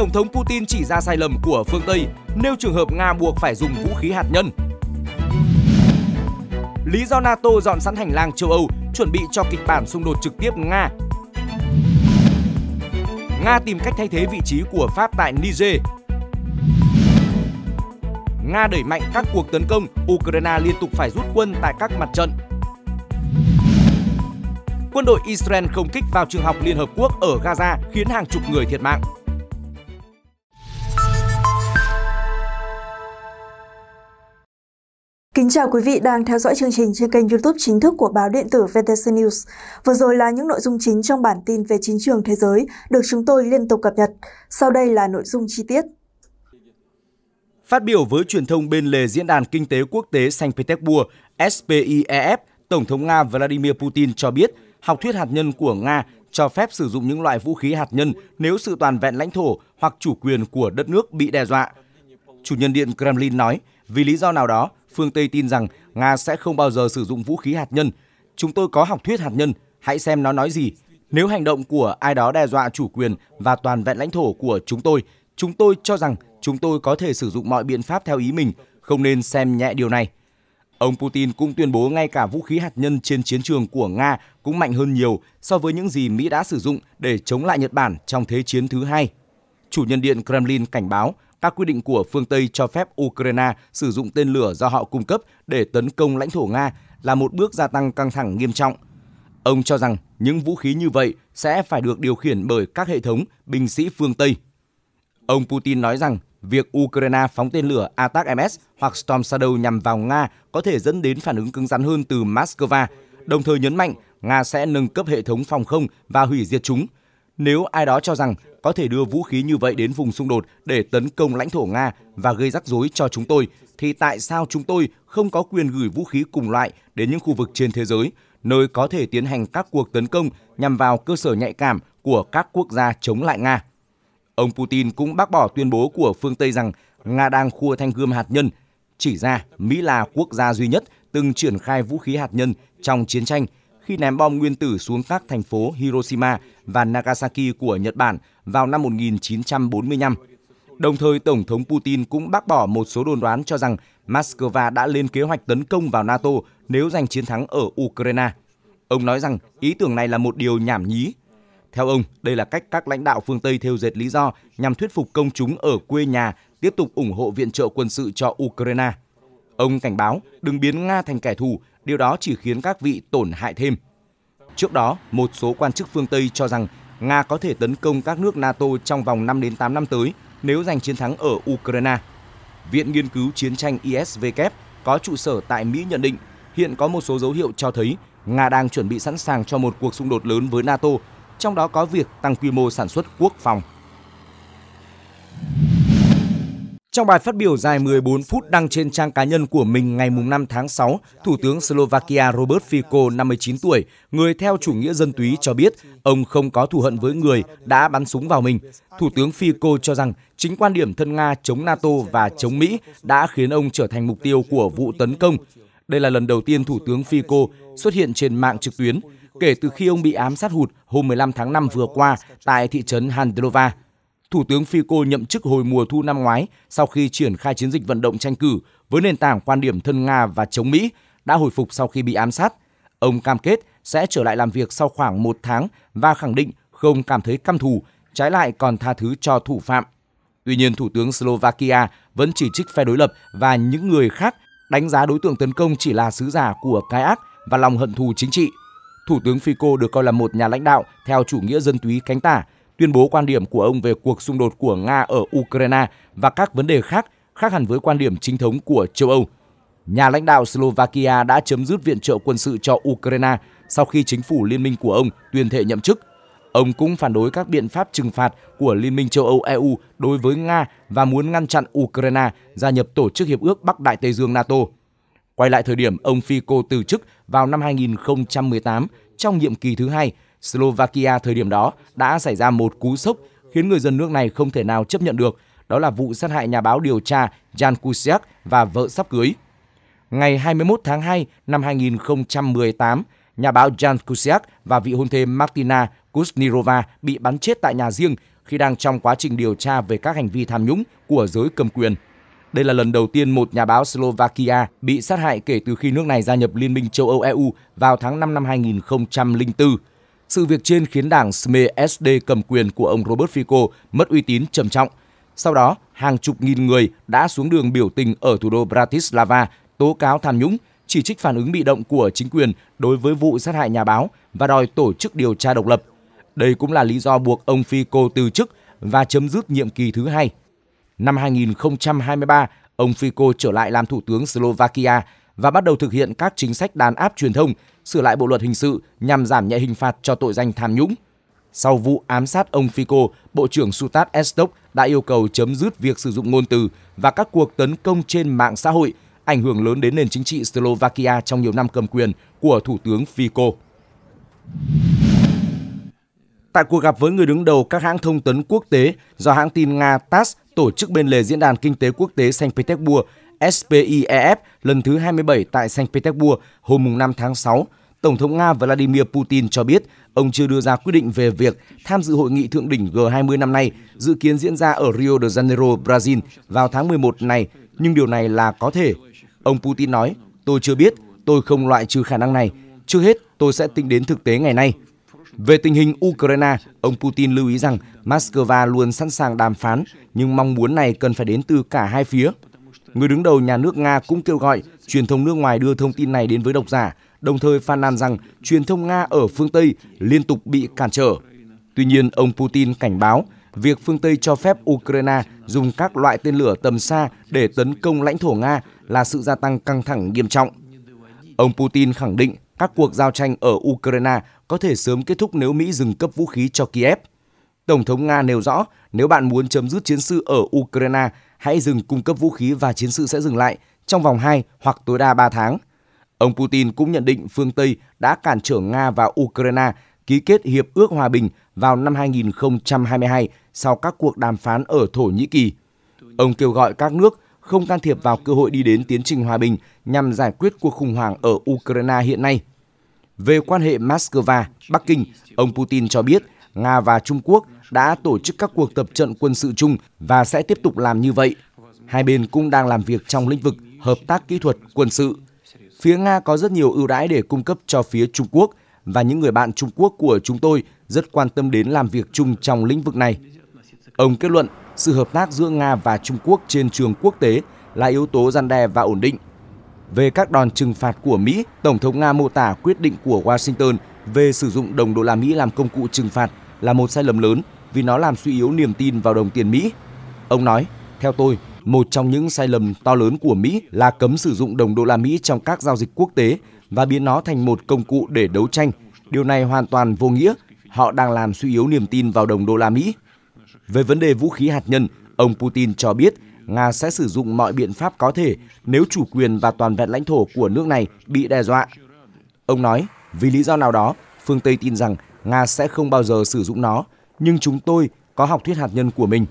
Tổng thống Putin chỉ ra sai lầm của phương Tây, nêu trường hợp Nga buộc phải dùng vũ khí hạt nhân. Lý do NATO dọn sẵn hành lang châu Âu chuẩn bị cho kịch bản xung đột trực tiếp Nga. Nga tìm cách thay thế vị trí của Pháp tại Niger. Nga đẩy mạnh các cuộc tấn công, Ukraine liên tục phải rút quân tại các mặt trận. Quân đội Israel không kích vào trường học Liên Hợp Quốc ở Gaza khiến hàng chục người thiệt mạng. Kính chào quý vị đang theo dõi chương trình trên kênh youtube chính thức của báo điện tử VTC News. Vừa rồi là những nội dung chính trong bản tin về chính trường thế giới được chúng tôi liên tục cập nhật. Sau đây là nội dung chi tiết. Phát biểu với truyền thông bên lề Diễn đàn Kinh tế Quốc tế Saint Petersburg, SPIEF, Tổng thống Nga Vladimir Putin cho biết học thuyết hạt nhân của Nga cho phép sử dụng những loại vũ khí hạt nhân nếu sự toàn vẹn lãnh thổ hoặc chủ quyền của đất nước bị đe dọa. Chủ nhân điện Kremlin nói, vì lý do nào đó, phương Tây tin rằng Nga sẽ không bao giờ sử dụng vũ khí hạt nhân. Chúng tôi có học thuyết hạt nhân, hãy xem nó nói gì. Nếu hành động của ai đó đe dọa chủ quyền và toàn vẹn lãnh thổ của chúng tôi, chúng tôi cho rằng chúng tôi có thể sử dụng mọi biện pháp theo ý mình, không nên xem nhẹ điều này. Ông Putin cũng tuyên bố ngay cả vũ khí hạt nhân trên chiến trường của Nga cũng mạnh hơn nhiều so với những gì Mỹ đã sử dụng để chống lại Nhật Bản trong Thế chiến thứ hai. Chủ nhân điện Kremlin cảnh báo các quy định của phương Tây cho phép Ukraine sử dụng tên lửa do họ cung cấp để tấn công lãnh thổ Nga là một bước gia tăng căng thẳng nghiêm trọng. Ông cho rằng những vũ khí như vậy sẽ phải được điều khiển bởi các hệ thống binh sĩ phương Tây. Ông Putin nói rằng việc Ukraine phóng tên lửa Atak-MS hoặc Storm Shadow nhằm vào Nga có thể dẫn đến phản ứng cứng rắn hơn từ Moscow, đồng thời nhấn mạnh Nga sẽ nâng cấp hệ thống phòng không và hủy diệt chúng. Nếu ai đó cho rằng có thể đưa vũ khí như vậy đến vùng xung đột để tấn công lãnh thổ Nga và gây rắc rối cho chúng tôi, thì tại sao chúng tôi không có quyền gửi vũ khí cùng loại đến những khu vực trên thế giới, nơi có thể tiến hành các cuộc tấn công nhằm vào cơ sở nhạy cảm của các quốc gia chống lại Nga? Ông Putin cũng bác bỏ tuyên bố của phương Tây rằng Nga đang khua thanh gươm hạt nhân, chỉ ra Mỹ là quốc gia duy nhất từng triển khai vũ khí hạt nhân trong chiến tranh – khi ném bom nguyên tử xuống các thành phố Hiroshima và Nagasaki của Nhật Bản vào năm 1945. Đồng thời, Tổng thống Putin cũng bác bỏ một số đồn đoán cho rằng Moscow đã lên kế hoạch tấn công vào NATO nếu giành chiến thắng ở Ukraine. Ông nói rằng ý tưởng này là một điều nhảm nhí. Theo ông, đây là cách các lãnh đạo phương Tây theo dệt lý do nhằm thuyết phục công chúng ở quê nhà tiếp tục ủng hộ viện trợ quân sự cho Ukraine. Ông cảnh báo đừng biến Nga thành kẻ thù điều đó chỉ khiến các vị tổn hại thêm. Trước đó, một số quan chức phương Tây cho rằng Nga có thể tấn công các nước NATO trong vòng 5 đến 8 năm tới nếu giành chiến thắng ở Ukraine. Viện Nghiên cứu Chiến tranh ISW có trụ sở tại Mỹ nhận định hiện có một số dấu hiệu cho thấy Nga đang chuẩn bị sẵn sàng cho một cuộc xung đột lớn với NATO, trong đó có việc tăng quy mô sản xuất quốc phòng. Trong bài phát biểu dài 14 phút đăng trên trang cá nhân của mình ngày 5 tháng 6, Thủ tướng Slovakia Robert Fico, 59 tuổi, người theo chủ nghĩa dân túy cho biết ông không có thù hận với người đã bắn súng vào mình. Thủ tướng Fico cho rằng chính quan điểm thân Nga chống NATO và chống Mỹ đã khiến ông trở thành mục tiêu của vụ tấn công. Đây là lần đầu tiên Thủ tướng Fico xuất hiện trên mạng trực tuyến kể từ khi ông bị ám sát hụt hôm 15 tháng 5 vừa qua tại thị trấn Handlova. Thủ tướng Fico nhậm chức hồi mùa thu năm ngoái sau khi triển khai chiến dịch vận động tranh cử với nền tảng quan điểm thân Nga và chống Mỹ đã hồi phục sau khi bị ám sát. Ông cam kết sẽ trở lại làm việc sau khoảng một tháng và khẳng định không cảm thấy căm thù, trái lại còn tha thứ cho thủ phạm. Tuy nhiên, Thủ tướng Slovakia vẫn chỉ trích phe đối lập và những người khác đánh giá đối tượng tấn công chỉ là sứ giả của cái ác và lòng hận thù chính trị. Thủ tướng Fico được coi là một nhà lãnh đạo theo chủ nghĩa dân túy cánh tả, tuyên bố quan điểm của ông về cuộc xung đột của Nga ở Ukraine và các vấn đề khác khác hẳn với quan điểm chính thống của châu Âu. Nhà lãnh đạo Slovakia đã chấm dứt viện trợ quân sự cho Ukraine sau khi chính phủ liên minh của ông tuyên thệ nhậm chức. Ông cũng phản đối các biện pháp trừng phạt của Liên minh châu Âu EU đối với Nga và muốn ngăn chặn Ukraine gia nhập tổ chức Hiệp ước Bắc Đại Tây Dương NATO. Quay lại thời điểm ông Fico từ chức vào năm 2018 trong nhiệm kỳ thứ hai, Slovakia thời điểm đó đã xảy ra một cú sốc khiến người dân nước này không thể nào chấp nhận được, đó là vụ sát hại nhà báo điều tra Jan Kuciak và vợ sắp cưới. Ngày 21 tháng 2 năm 2018, nhà báo Jan Kuciak và vị hôn thê Martina Kuznirova bị bắn chết tại nhà riêng khi đang trong quá trình điều tra về các hành vi tham nhũng của giới cầm quyền. Đây là lần đầu tiên một nhà báo Slovakia bị sát hại kể từ khi nước này gia nhập Liên minh châu Âu EU vào tháng 5 năm 2004. Sự việc trên khiến đảng SME SD cầm quyền của ông Robert Fico mất uy tín trầm trọng. Sau đó, hàng chục nghìn người đã xuống đường biểu tình ở thủ đô Bratislava tố cáo tham nhũng, chỉ trích phản ứng bị động của chính quyền đối với vụ sát hại nhà báo và đòi tổ chức điều tra độc lập. Đây cũng là lý do buộc ông Fico từ chức và chấm dứt nhiệm kỳ thứ hai. Năm 2023, ông Fico trở lại làm thủ tướng Slovakia và bắt đầu thực hiện các chính sách đàn áp truyền thông sửa lại bộ luật hình sự nhằm giảm nhẹ hình phạt cho tội danh tham nhũng. Sau vụ ám sát ông Fico, Bộ trưởng Sutat Estok đã yêu cầu chấm dứt việc sử dụng ngôn từ và các cuộc tấn công trên mạng xã hội ảnh hưởng lớn đến nền chính trị Slovakia trong nhiều năm cầm quyền của Thủ tướng Fico. Tại cuộc gặp với người đứng đầu các hãng thông tấn quốc tế do hãng tin Nga TASS tổ chức bên lề Diễn đàn Kinh tế Quốc tế Saint Petersburg SPIEF lần thứ 27 tại Saint Petersburg hôm 5 tháng 6, Tổng thống Nga Vladimir Putin cho biết ông chưa đưa ra quyết định về việc tham dự hội nghị thượng đỉnh G20 năm nay dự kiến diễn ra ở Rio de Janeiro, Brazil vào tháng 11 này, nhưng điều này là có thể. Ông Putin nói, tôi chưa biết, tôi không loại trừ khả năng này. Trước hết, tôi sẽ tính đến thực tế ngày nay. Về tình hình Ukraine, ông Putin lưu ý rằng Moscow luôn sẵn sàng đàm phán, nhưng mong muốn này cần phải đến từ cả hai phía. Người đứng đầu nhà nước Nga cũng kêu gọi truyền thông nước ngoài đưa thông tin này đến với độc giả, đồng thời phàn nàn rằng truyền thông Nga ở phương Tây liên tục bị cản trở. Tuy nhiên, ông Putin cảnh báo việc phương Tây cho phép Ukraine dùng các loại tên lửa tầm xa để tấn công lãnh thổ Nga là sự gia tăng căng thẳng nghiêm trọng. Ông Putin khẳng định các cuộc giao tranh ở Ukraine có thể sớm kết thúc nếu Mỹ dừng cấp vũ khí cho Kiev. Tổng thống Nga nêu rõ, nếu bạn muốn chấm dứt chiến sự ở Ukraine, hãy dừng cung cấp vũ khí và chiến sự sẽ dừng lại trong vòng 2 hoặc tối đa 3 tháng. Ông Putin cũng nhận định phương Tây đã cản trở Nga và Ukraine ký kết hiệp ước hòa bình vào năm 2022 sau các cuộc đàm phán ở Thổ Nhĩ Kỳ. Ông kêu gọi các nước không can thiệp vào cơ hội đi đến tiến trình hòa bình nhằm giải quyết cuộc khủng hoảng ở Ukraine hiện nay. Về quan hệ Moscow, Bắc Kinh, ông Putin cho biết Nga và Trung Quốc đã tổ chức các cuộc tập trận quân sự chung và sẽ tiếp tục làm như vậy. Hai bên cũng đang làm việc trong lĩnh vực hợp tác kỹ thuật quân sự. Phía Nga có rất nhiều ưu đãi để cung cấp cho phía Trung Quốc và những người bạn Trung Quốc của chúng tôi rất quan tâm đến làm việc chung trong lĩnh vực này. Ông kết luận, sự hợp tác giữa Nga và Trung Quốc trên trường quốc tế là yếu tố gian đe và ổn định. Về các đòn trừng phạt của Mỹ, Tổng thống Nga mô tả quyết định của Washington về sử dụng đồng đô la Mỹ làm công cụ trừng phạt là một sai lầm lớn vì nó làm suy yếu niềm tin vào đồng tiền Mỹ. Ông nói, theo tôi, một trong những sai lầm to lớn của Mỹ là cấm sử dụng đồng đô la Mỹ trong các giao dịch quốc tế và biến nó thành một công cụ để đấu tranh. Điều này hoàn toàn vô nghĩa, họ đang làm suy yếu niềm tin vào đồng đô la Mỹ. Về vấn đề vũ khí hạt nhân, ông Putin cho biết Nga sẽ sử dụng mọi biện pháp có thể nếu chủ quyền và toàn vẹn lãnh thổ của nước này bị đe dọa. Ông nói, vì lý do nào đó, phương Tây tin rằng Nga sẽ không bao giờ sử dụng nó nhưng chúng tôi có học thuyết hạt nhân của mình.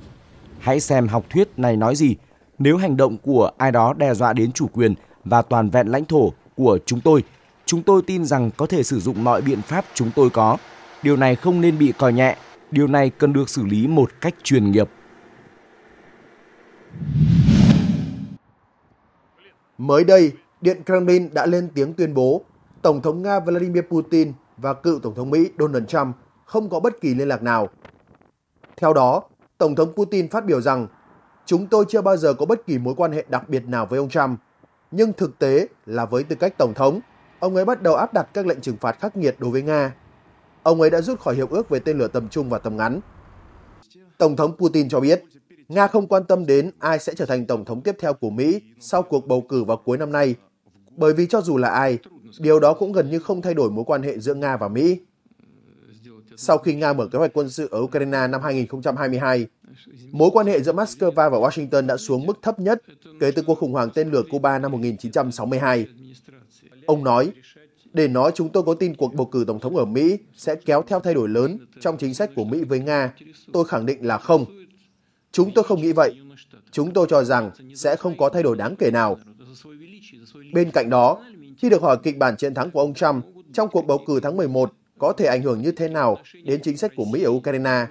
Hãy xem học thuyết này nói gì. Nếu hành động của ai đó đe dọa đến chủ quyền và toàn vẹn lãnh thổ của chúng tôi, chúng tôi tin rằng có thể sử dụng mọi biện pháp chúng tôi có. Điều này không nên bị coi nhẹ, điều này cần được xử lý một cách chuyên nghiệp. Mới đây, Điện Kremlin đã lên tiếng tuyên bố Tổng thống Nga Vladimir Putin và cựu Tổng thống Mỹ Donald Trump không có bất kỳ liên lạc nào. Theo đó, Tổng thống Putin phát biểu rằng chúng tôi chưa bao giờ có bất kỳ mối quan hệ đặc biệt nào với ông Trump. Nhưng thực tế là với tư cách Tổng thống, ông ấy bắt đầu áp đặt các lệnh trừng phạt khắc nghiệt đối với Nga. Ông ấy đã rút khỏi hiệp ước về tên lửa tầm trung và tầm ngắn. Tổng thống Putin cho biết, Nga không quan tâm đến ai sẽ trở thành tổng thống tiếp theo của Mỹ sau cuộc bầu cử vào cuối năm nay, bởi vì cho dù là ai, điều đó cũng gần như không thay đổi mối quan hệ giữa Nga và Mỹ sau khi Nga mở kế hoạch quân sự ở Ukraine năm 2022. Mối quan hệ giữa Moscow và Washington đã xuống mức thấp nhất kể từ cuộc khủng hoảng tên lửa Cuba năm 1962. Ông nói, để nói chúng tôi có tin cuộc bầu cử tổng thống ở Mỹ sẽ kéo theo thay đổi lớn trong chính sách của Mỹ với Nga, tôi khẳng định là không. Chúng tôi không nghĩ vậy. Chúng tôi cho rằng sẽ không có thay đổi đáng kể nào. Bên cạnh đó, khi được hỏi kịch bản chiến thắng của ông Trump trong cuộc bầu cử tháng 11, có thể ảnh hưởng như thế nào đến chính sách của Mỹ ở Ukraine.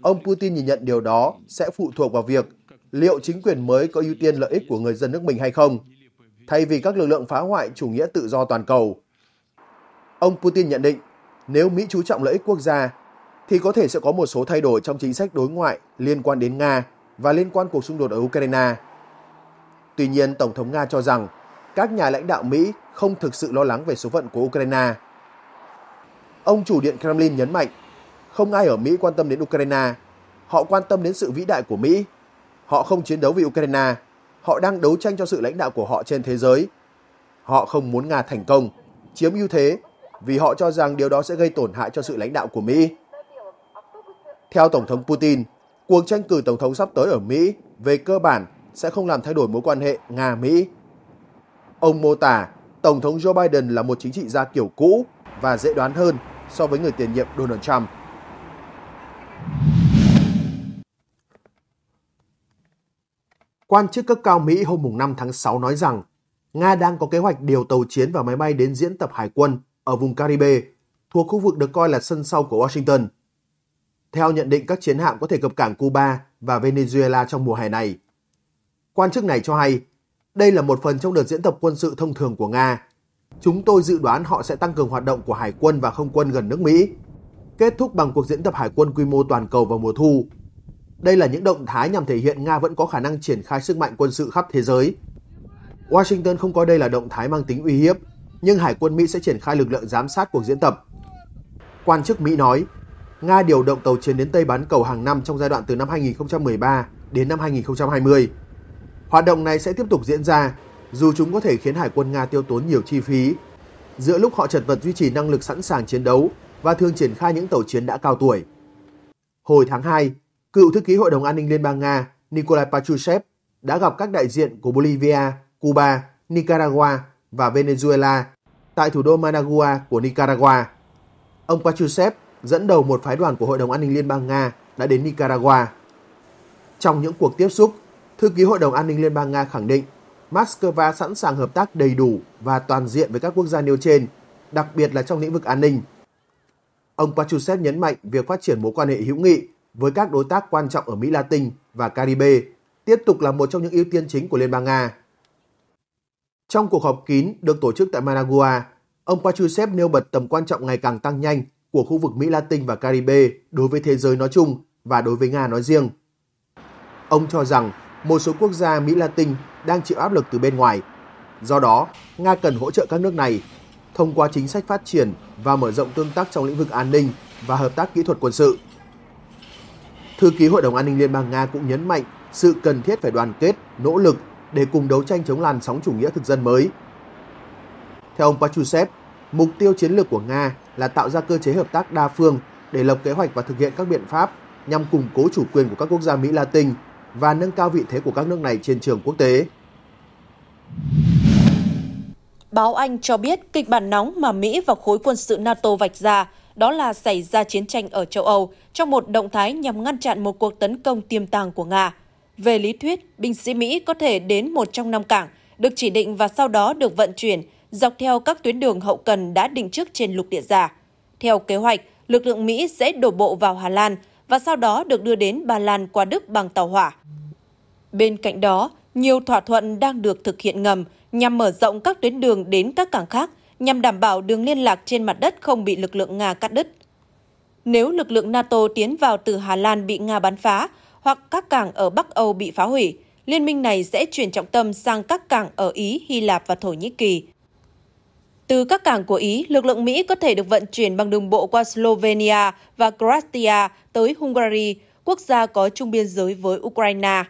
Ông Putin nhìn nhận điều đó sẽ phụ thuộc vào việc liệu chính quyền mới có ưu tiên lợi ích của người dân nước mình hay không, thay vì các lực lượng phá hoại chủ nghĩa tự do toàn cầu. Ông Putin nhận định, nếu Mỹ chú trọng lợi ích quốc gia, thì có thể sẽ có một số thay đổi trong chính sách đối ngoại liên quan đến Nga và liên quan cuộc xung đột ở Ukraine. Tuy nhiên, Tổng thống Nga cho rằng các nhà lãnh đạo Mỹ không thực sự lo lắng về số phận của Ukraine Ông chủ điện Kremlin nhấn mạnh, không ai ở Mỹ quan tâm đến Ukraine, họ quan tâm đến sự vĩ đại của Mỹ. Họ không chiến đấu vì Ukraine, họ đang đấu tranh cho sự lãnh đạo của họ trên thế giới. Họ không muốn Nga thành công, chiếm ưu thế vì họ cho rằng điều đó sẽ gây tổn hại cho sự lãnh đạo của Mỹ. Theo Tổng thống Putin, cuộc tranh cử Tổng thống sắp tới ở Mỹ về cơ bản sẽ không làm thay đổi mối quan hệ Nga-Mỹ. Ông mô tả Tổng thống Joe Biden là một chính trị gia kiểu cũ và dễ đoán hơn so với người tiền nhiệm Donald Trump. Quan chức cấp cao Mỹ hôm 5 tháng 6 nói rằng Nga đang có kế hoạch điều tàu chiến và máy bay đến diễn tập hải quân ở vùng Caribe, thuộc khu vực được coi là sân sau của Washington. Theo nhận định, các chiến hạm có thể cập cảng Cuba và Venezuela trong mùa hè này. Quan chức này cho hay, đây là một phần trong đợt diễn tập quân sự thông thường của Nga Chúng tôi dự đoán họ sẽ tăng cường hoạt động của hải quân và không quân gần nước Mỹ, kết thúc bằng cuộc diễn tập hải quân quy mô toàn cầu vào mùa thu. Đây là những động thái nhằm thể hiện Nga vẫn có khả năng triển khai sức mạnh quân sự khắp thế giới. Washington không coi đây là động thái mang tính uy hiếp, nhưng Hải quân Mỹ sẽ triển khai lực lượng giám sát cuộc diễn tập. Quan chức Mỹ nói, Nga điều động tàu chiến đến Tây Bán Cầu hàng năm trong giai đoạn từ năm 2013 đến năm 2020. Hoạt động này sẽ tiếp tục diễn ra dù chúng có thể khiến Hải quân Nga tiêu tốn nhiều chi phí. Giữa lúc họ chật vật duy trì năng lực sẵn sàng chiến đấu và thường triển khai những tàu chiến đã cao tuổi. Hồi tháng 2, cựu thư ký Hội đồng An ninh Liên bang Nga Nikolai Patrushev đã gặp các đại diện của Bolivia, Cuba, Nicaragua và Venezuela tại thủ đô Managua của Nicaragua. Ông Patrushev dẫn đầu một phái đoàn của Hội đồng An ninh Liên bang Nga đã đến Nicaragua. Trong những cuộc tiếp xúc, Thư ký Hội đồng An ninh Liên bang Nga khẳng định Moscow sẵn sàng hợp tác đầy đủ và toàn diện với các quốc gia nêu trên, đặc biệt là trong lĩnh vực an ninh. Ông Pachusev nhấn mạnh việc phát triển mối quan hệ hữu nghị với các đối tác quan trọng ở Mỹ Latin và Caribe tiếp tục là một trong những ưu tiên chính của Liên bang Nga. Trong cuộc họp kín được tổ chức tại Managua, ông Pachusev nêu bật tầm quan trọng ngày càng tăng nhanh của khu vực Mỹ Latin và Caribe đối với thế giới nói chung và đối với Nga nói riêng. Ông cho rằng một số quốc gia Mỹ Latin đang chịu áp lực từ bên ngoài. Do đó, Nga cần hỗ trợ các nước này thông qua chính sách phát triển và mở rộng tương tác trong lĩnh vực an ninh và hợp tác kỹ thuật quân sự. Thư ký Hội đồng An ninh Liên bang Nga cũng nhấn mạnh sự cần thiết phải đoàn kết, nỗ lực để cùng đấu tranh chống làn sóng chủ nghĩa thực dân mới. Theo ông Pachusev, mục tiêu chiến lược của Nga là tạo ra cơ chế hợp tác đa phương để lập kế hoạch và thực hiện các biện pháp nhằm củng cố chủ quyền của các quốc gia Mỹ Latin và nâng cao vị thế của các nước này trên trường quốc tế. Báo Anh cho biết kịch bản nóng mà Mỹ và khối quân sự NATO vạch ra đó là xảy ra chiến tranh ở châu Âu trong một động thái nhằm ngăn chặn một cuộc tấn công tiềm tàng của Nga. Về lý thuyết, binh sĩ Mỹ có thể đến một trong năm cảng được chỉ định và sau đó được vận chuyển dọc theo các tuyến đường hậu cần đã định trước trên lục địa già. Theo kế hoạch, lực lượng Mỹ sẽ đổ bộ vào Hà Lan và sau đó được đưa đến Ba Lan qua Đức bằng tàu hỏa. Bên cạnh đó, nhiều thỏa thuận đang được thực hiện ngầm nhằm mở rộng các tuyến đường đến các cảng khác nhằm đảm bảo đường liên lạc trên mặt đất không bị lực lượng Nga cắt đứt. Nếu lực lượng NATO tiến vào từ Hà Lan bị Nga bắn phá hoặc các cảng ở Bắc Âu bị phá hủy, liên minh này sẽ chuyển trọng tâm sang các cảng ở Ý, Hy Lạp và Thổ Nhĩ Kỳ, từ các cảng của Ý, lực lượng Mỹ có thể được vận chuyển bằng đường bộ qua Slovenia và Croatia tới Hungary, quốc gia có chung biên giới với Ukraine.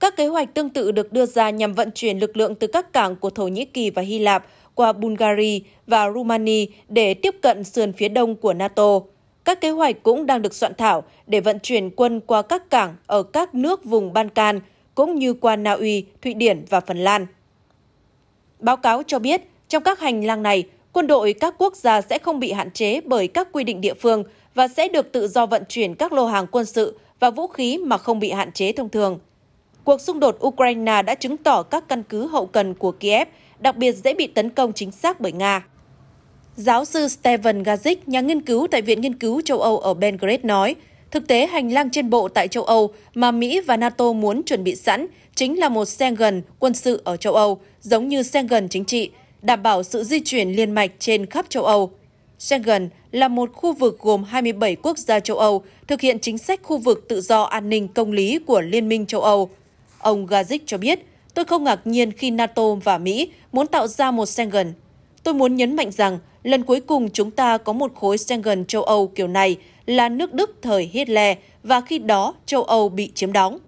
Các kế hoạch tương tự được đưa ra nhằm vận chuyển lực lượng từ các cảng của Thổ Nhĩ Kỳ và Hy Lạp qua Bulgaria và Rumania để tiếp cận sườn phía đông của NATO. Các kế hoạch cũng đang được soạn thảo để vận chuyển quân qua các cảng ở các nước vùng Ban Can, cũng như qua Na Uy, Thụy Điển và Phần Lan. Báo cáo cho biết, trong các hành lang này, quân đội các quốc gia sẽ không bị hạn chế bởi các quy định địa phương và sẽ được tự do vận chuyển các lô hàng quân sự và vũ khí mà không bị hạn chế thông thường. Cuộc xung đột Ukraine đã chứng tỏ các căn cứ hậu cần của Kiev đặc biệt dễ bị tấn công chính xác bởi Nga. Giáo sư Stephen Gazik, nhà nghiên cứu tại Viện Nghiên cứu châu Âu ở Belgrade nói, thực tế hành lang trên bộ tại châu Âu mà Mỹ và NATO muốn chuẩn bị sẵn chính là một Schengen quân sự ở châu Âu, giống như Schengen chính trị – đảm bảo sự di chuyển liên mạch trên khắp châu Âu. Schengen là một khu vực gồm 27 quốc gia châu Âu thực hiện chính sách khu vực tự do an ninh công lý của Liên minh châu Âu. Ông Gazic cho biết, tôi không ngạc nhiên khi NATO và Mỹ muốn tạo ra một Schengen. Tôi muốn nhấn mạnh rằng lần cuối cùng chúng ta có một khối Schengen châu Âu kiểu này là nước Đức thời Hitler và khi đó châu Âu bị chiếm đóng.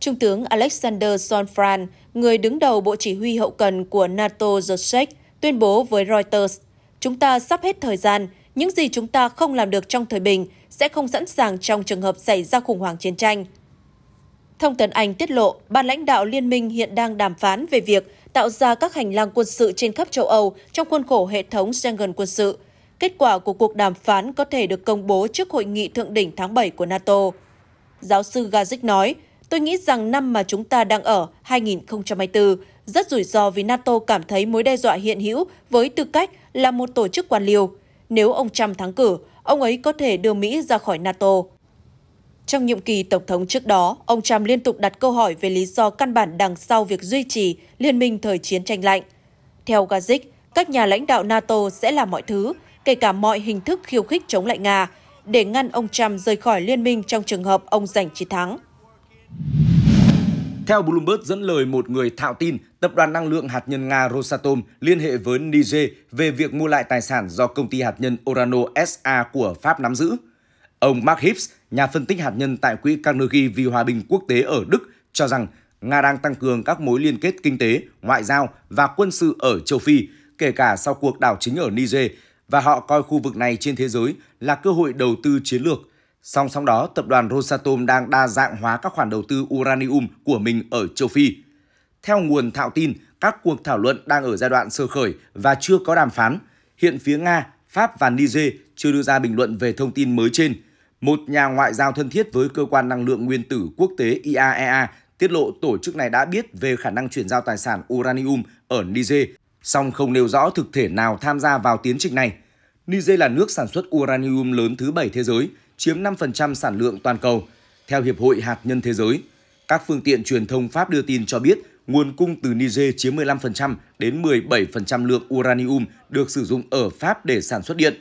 Trung tướng Alexander Sonfran, người đứng đầu Bộ Chỉ huy Hậu cần của NATO Jacek, tuyên bố với Reuters, chúng ta sắp hết thời gian, những gì chúng ta không làm được trong thời bình sẽ không sẵn sàng trong trường hợp xảy ra khủng hoảng chiến tranh. Thông tấn Anh tiết lộ, ban lãnh đạo liên minh hiện đang đàm phán về việc tạo ra các hành lang quân sự trên khắp châu Âu trong khuôn khổ hệ thống Schengen quân sự. Kết quả của cuộc đàm phán có thể được công bố trước hội nghị thượng đỉnh tháng 7 của NATO. Giáo sư Gazik nói, Tôi nghĩ rằng năm mà chúng ta đang ở, 2024, rất rủi ro vì NATO cảm thấy mối đe dọa hiện hữu với tư cách là một tổ chức quan liêu. Nếu ông Trump thắng cử, ông ấy có thể đưa Mỹ ra khỏi NATO. Trong nhiệm kỳ Tổng thống trước đó, ông Trump liên tục đặt câu hỏi về lý do căn bản đằng sau việc duy trì liên minh thời chiến tranh lạnh. Theo Gazik, các nhà lãnh đạo NATO sẽ làm mọi thứ, kể cả mọi hình thức khiêu khích chống lại Nga, để ngăn ông Trump rời khỏi liên minh trong trường hợp ông giành chiến thắng. Theo Bloomberg dẫn lời một người thạo tin, tập đoàn năng lượng hạt nhân Nga Rosatom liên hệ với Niger về việc mua lại tài sản do công ty hạt nhân Orano SA của Pháp nắm giữ. Ông Mark Hibbs, nhà phân tích hạt nhân tại Quỹ Carnegie vì Hòa bình Quốc tế ở Đức, cho rằng Nga đang tăng cường các mối liên kết kinh tế, ngoại giao và quân sự ở châu Phi, kể cả sau cuộc đảo chính ở Niger, và họ coi khu vực này trên thế giới là cơ hội đầu tư chiến lược – Song song đó, tập đoàn Rosatom đang đa dạng hóa các khoản đầu tư uranium của mình ở châu Phi. Theo nguồn thạo tin, các cuộc thảo luận đang ở giai đoạn sơ khởi và chưa có đàm phán. Hiện phía Nga, Pháp và Niger chưa đưa ra bình luận về thông tin mới trên. Một nhà ngoại giao thân thiết với cơ quan năng lượng nguyên tử quốc tế IAEA e tiết lộ tổ chức này đã biết về khả năng chuyển giao tài sản uranium ở Niger, song không nêu rõ thực thể nào tham gia vào tiến trình này. Niger là nước sản xuất uranium lớn thứ bảy thế giới, chiếm 5% sản lượng toàn cầu. Theo Hiệp hội Hạt nhân Thế giới, các phương tiện truyền thông Pháp đưa tin cho biết nguồn cung từ Niger chiếm 15% đến 17% lượng uranium được sử dụng ở Pháp để sản xuất điện.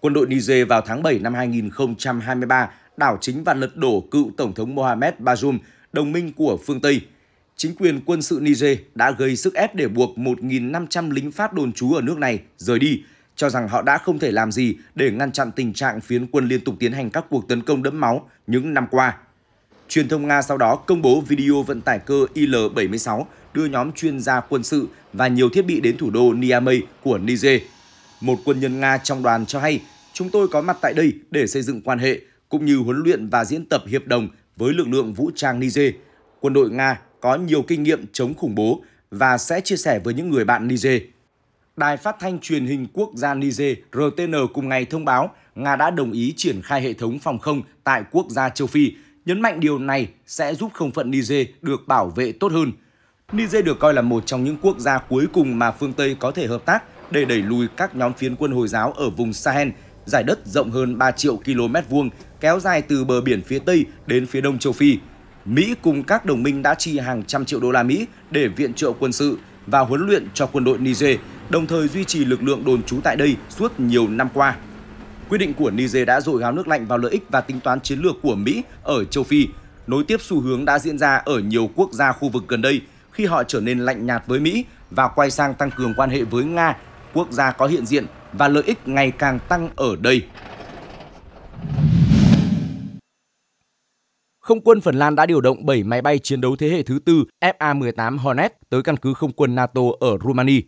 Quân đội Niger vào tháng 7 năm 2023 đảo chính và lật đổ cựu Tổng thống Mohamed Bazoum, đồng minh của phương Tây. Chính quyền quân sự Niger đã gây sức ép để buộc 1.500 lính Pháp đồn trú ở nước này rời đi cho rằng họ đã không thể làm gì để ngăn chặn tình trạng phiến quân liên tục tiến hành các cuộc tấn công đẫm máu những năm qua. Truyền thông Nga sau đó công bố video vận tải cơ Il-76 đưa nhóm chuyên gia quân sự và nhiều thiết bị đến thủ đô Niamey của Niger. Một quân nhân Nga trong đoàn cho hay, chúng tôi có mặt tại đây để xây dựng quan hệ, cũng như huấn luyện và diễn tập hiệp đồng với lực lượng vũ trang Niger. Quân đội Nga có nhiều kinh nghiệm chống khủng bố và sẽ chia sẻ với những người bạn Niger. Đài phát thanh truyền hình quốc gia Niger RTN cùng ngày thông báo Nga đã đồng ý triển khai hệ thống phòng không tại quốc gia châu Phi, nhấn mạnh điều này sẽ giúp không phận Niger được bảo vệ tốt hơn. Niger được coi là một trong những quốc gia cuối cùng mà phương Tây có thể hợp tác để đẩy lùi các nhóm phiến quân Hồi giáo ở vùng Sahel, giải đất rộng hơn 3 triệu km vuông, kéo dài từ bờ biển phía Tây đến phía Đông châu Phi. Mỹ cùng các đồng minh đã chi hàng trăm triệu đô la Mỹ để viện trợ quân sự và huấn luyện cho quân đội Niger, đồng thời duy trì lực lượng đồn trú tại đây suốt nhiều năm qua. Quyết định của Niger đã dội gáo nước lạnh vào lợi ích và tính toán chiến lược của Mỹ ở châu Phi, nối tiếp xu hướng đã diễn ra ở nhiều quốc gia khu vực gần đây khi họ trở nên lạnh nhạt với Mỹ và quay sang tăng cường quan hệ với Nga, quốc gia có hiện diện và lợi ích ngày càng tăng ở đây. không quân Phần Lan đã điều động 7 máy bay chiến đấu thế hệ thứ tư FA-18 Hornet tới căn cứ không quân NATO ở Romania.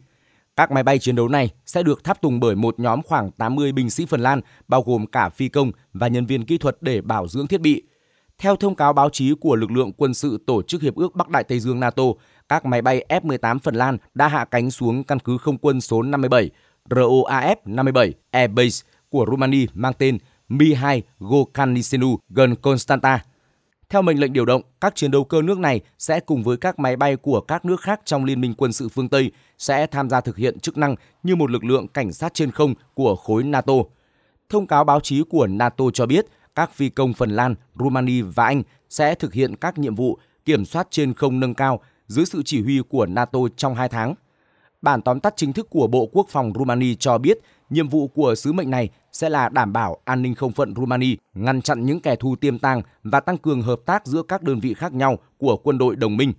Các máy bay chiến đấu này sẽ được tháp tùng bởi một nhóm khoảng 80 binh sĩ Phần Lan, bao gồm cả phi công và nhân viên kỹ thuật để bảo dưỡng thiết bị. Theo thông cáo báo chí của lực lượng quân sự tổ chức Hiệp ước Bắc Đại Tây Dương NATO, các máy bay F-18 Phần Lan đã hạ cánh xuống căn cứ không quân số 57 ROAF-57 Airbase của Romania mang tên Mi-2 Gokanisenu gần Constanta theo mệnh lệnh điều động, các chiến đấu cơ nước này sẽ cùng với các máy bay của các nước khác trong Liên minh quân sự phương Tây sẽ tham gia thực hiện chức năng như một lực lượng cảnh sát trên không của khối NATO. Thông cáo báo chí của NATO cho biết các phi công Phần Lan, Romania và Anh sẽ thực hiện các nhiệm vụ kiểm soát trên không nâng cao dưới sự chỉ huy của NATO trong 2 tháng. Bản tóm tắt chính thức của Bộ Quốc phòng Romania cho biết nhiệm vụ của sứ mệnh này sẽ là đảm bảo an ninh không phận Rumani, ngăn chặn những kẻ thù tiềm tàng và tăng cường hợp tác giữa các đơn vị khác nhau của quân đội đồng minh.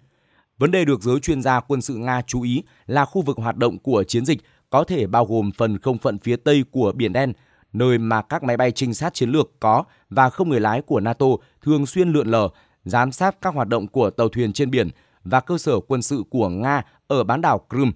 Vấn đề được giới chuyên gia quân sự Nga chú ý là khu vực hoạt động của chiến dịch có thể bao gồm phần không phận phía tây của Biển Đen, nơi mà các máy bay trinh sát chiến lược có và không người lái của NATO thường xuyên lượn lờ, giám sát các hoạt động của tàu thuyền trên biển và cơ sở quân sự của Nga ở bán đảo Crimea.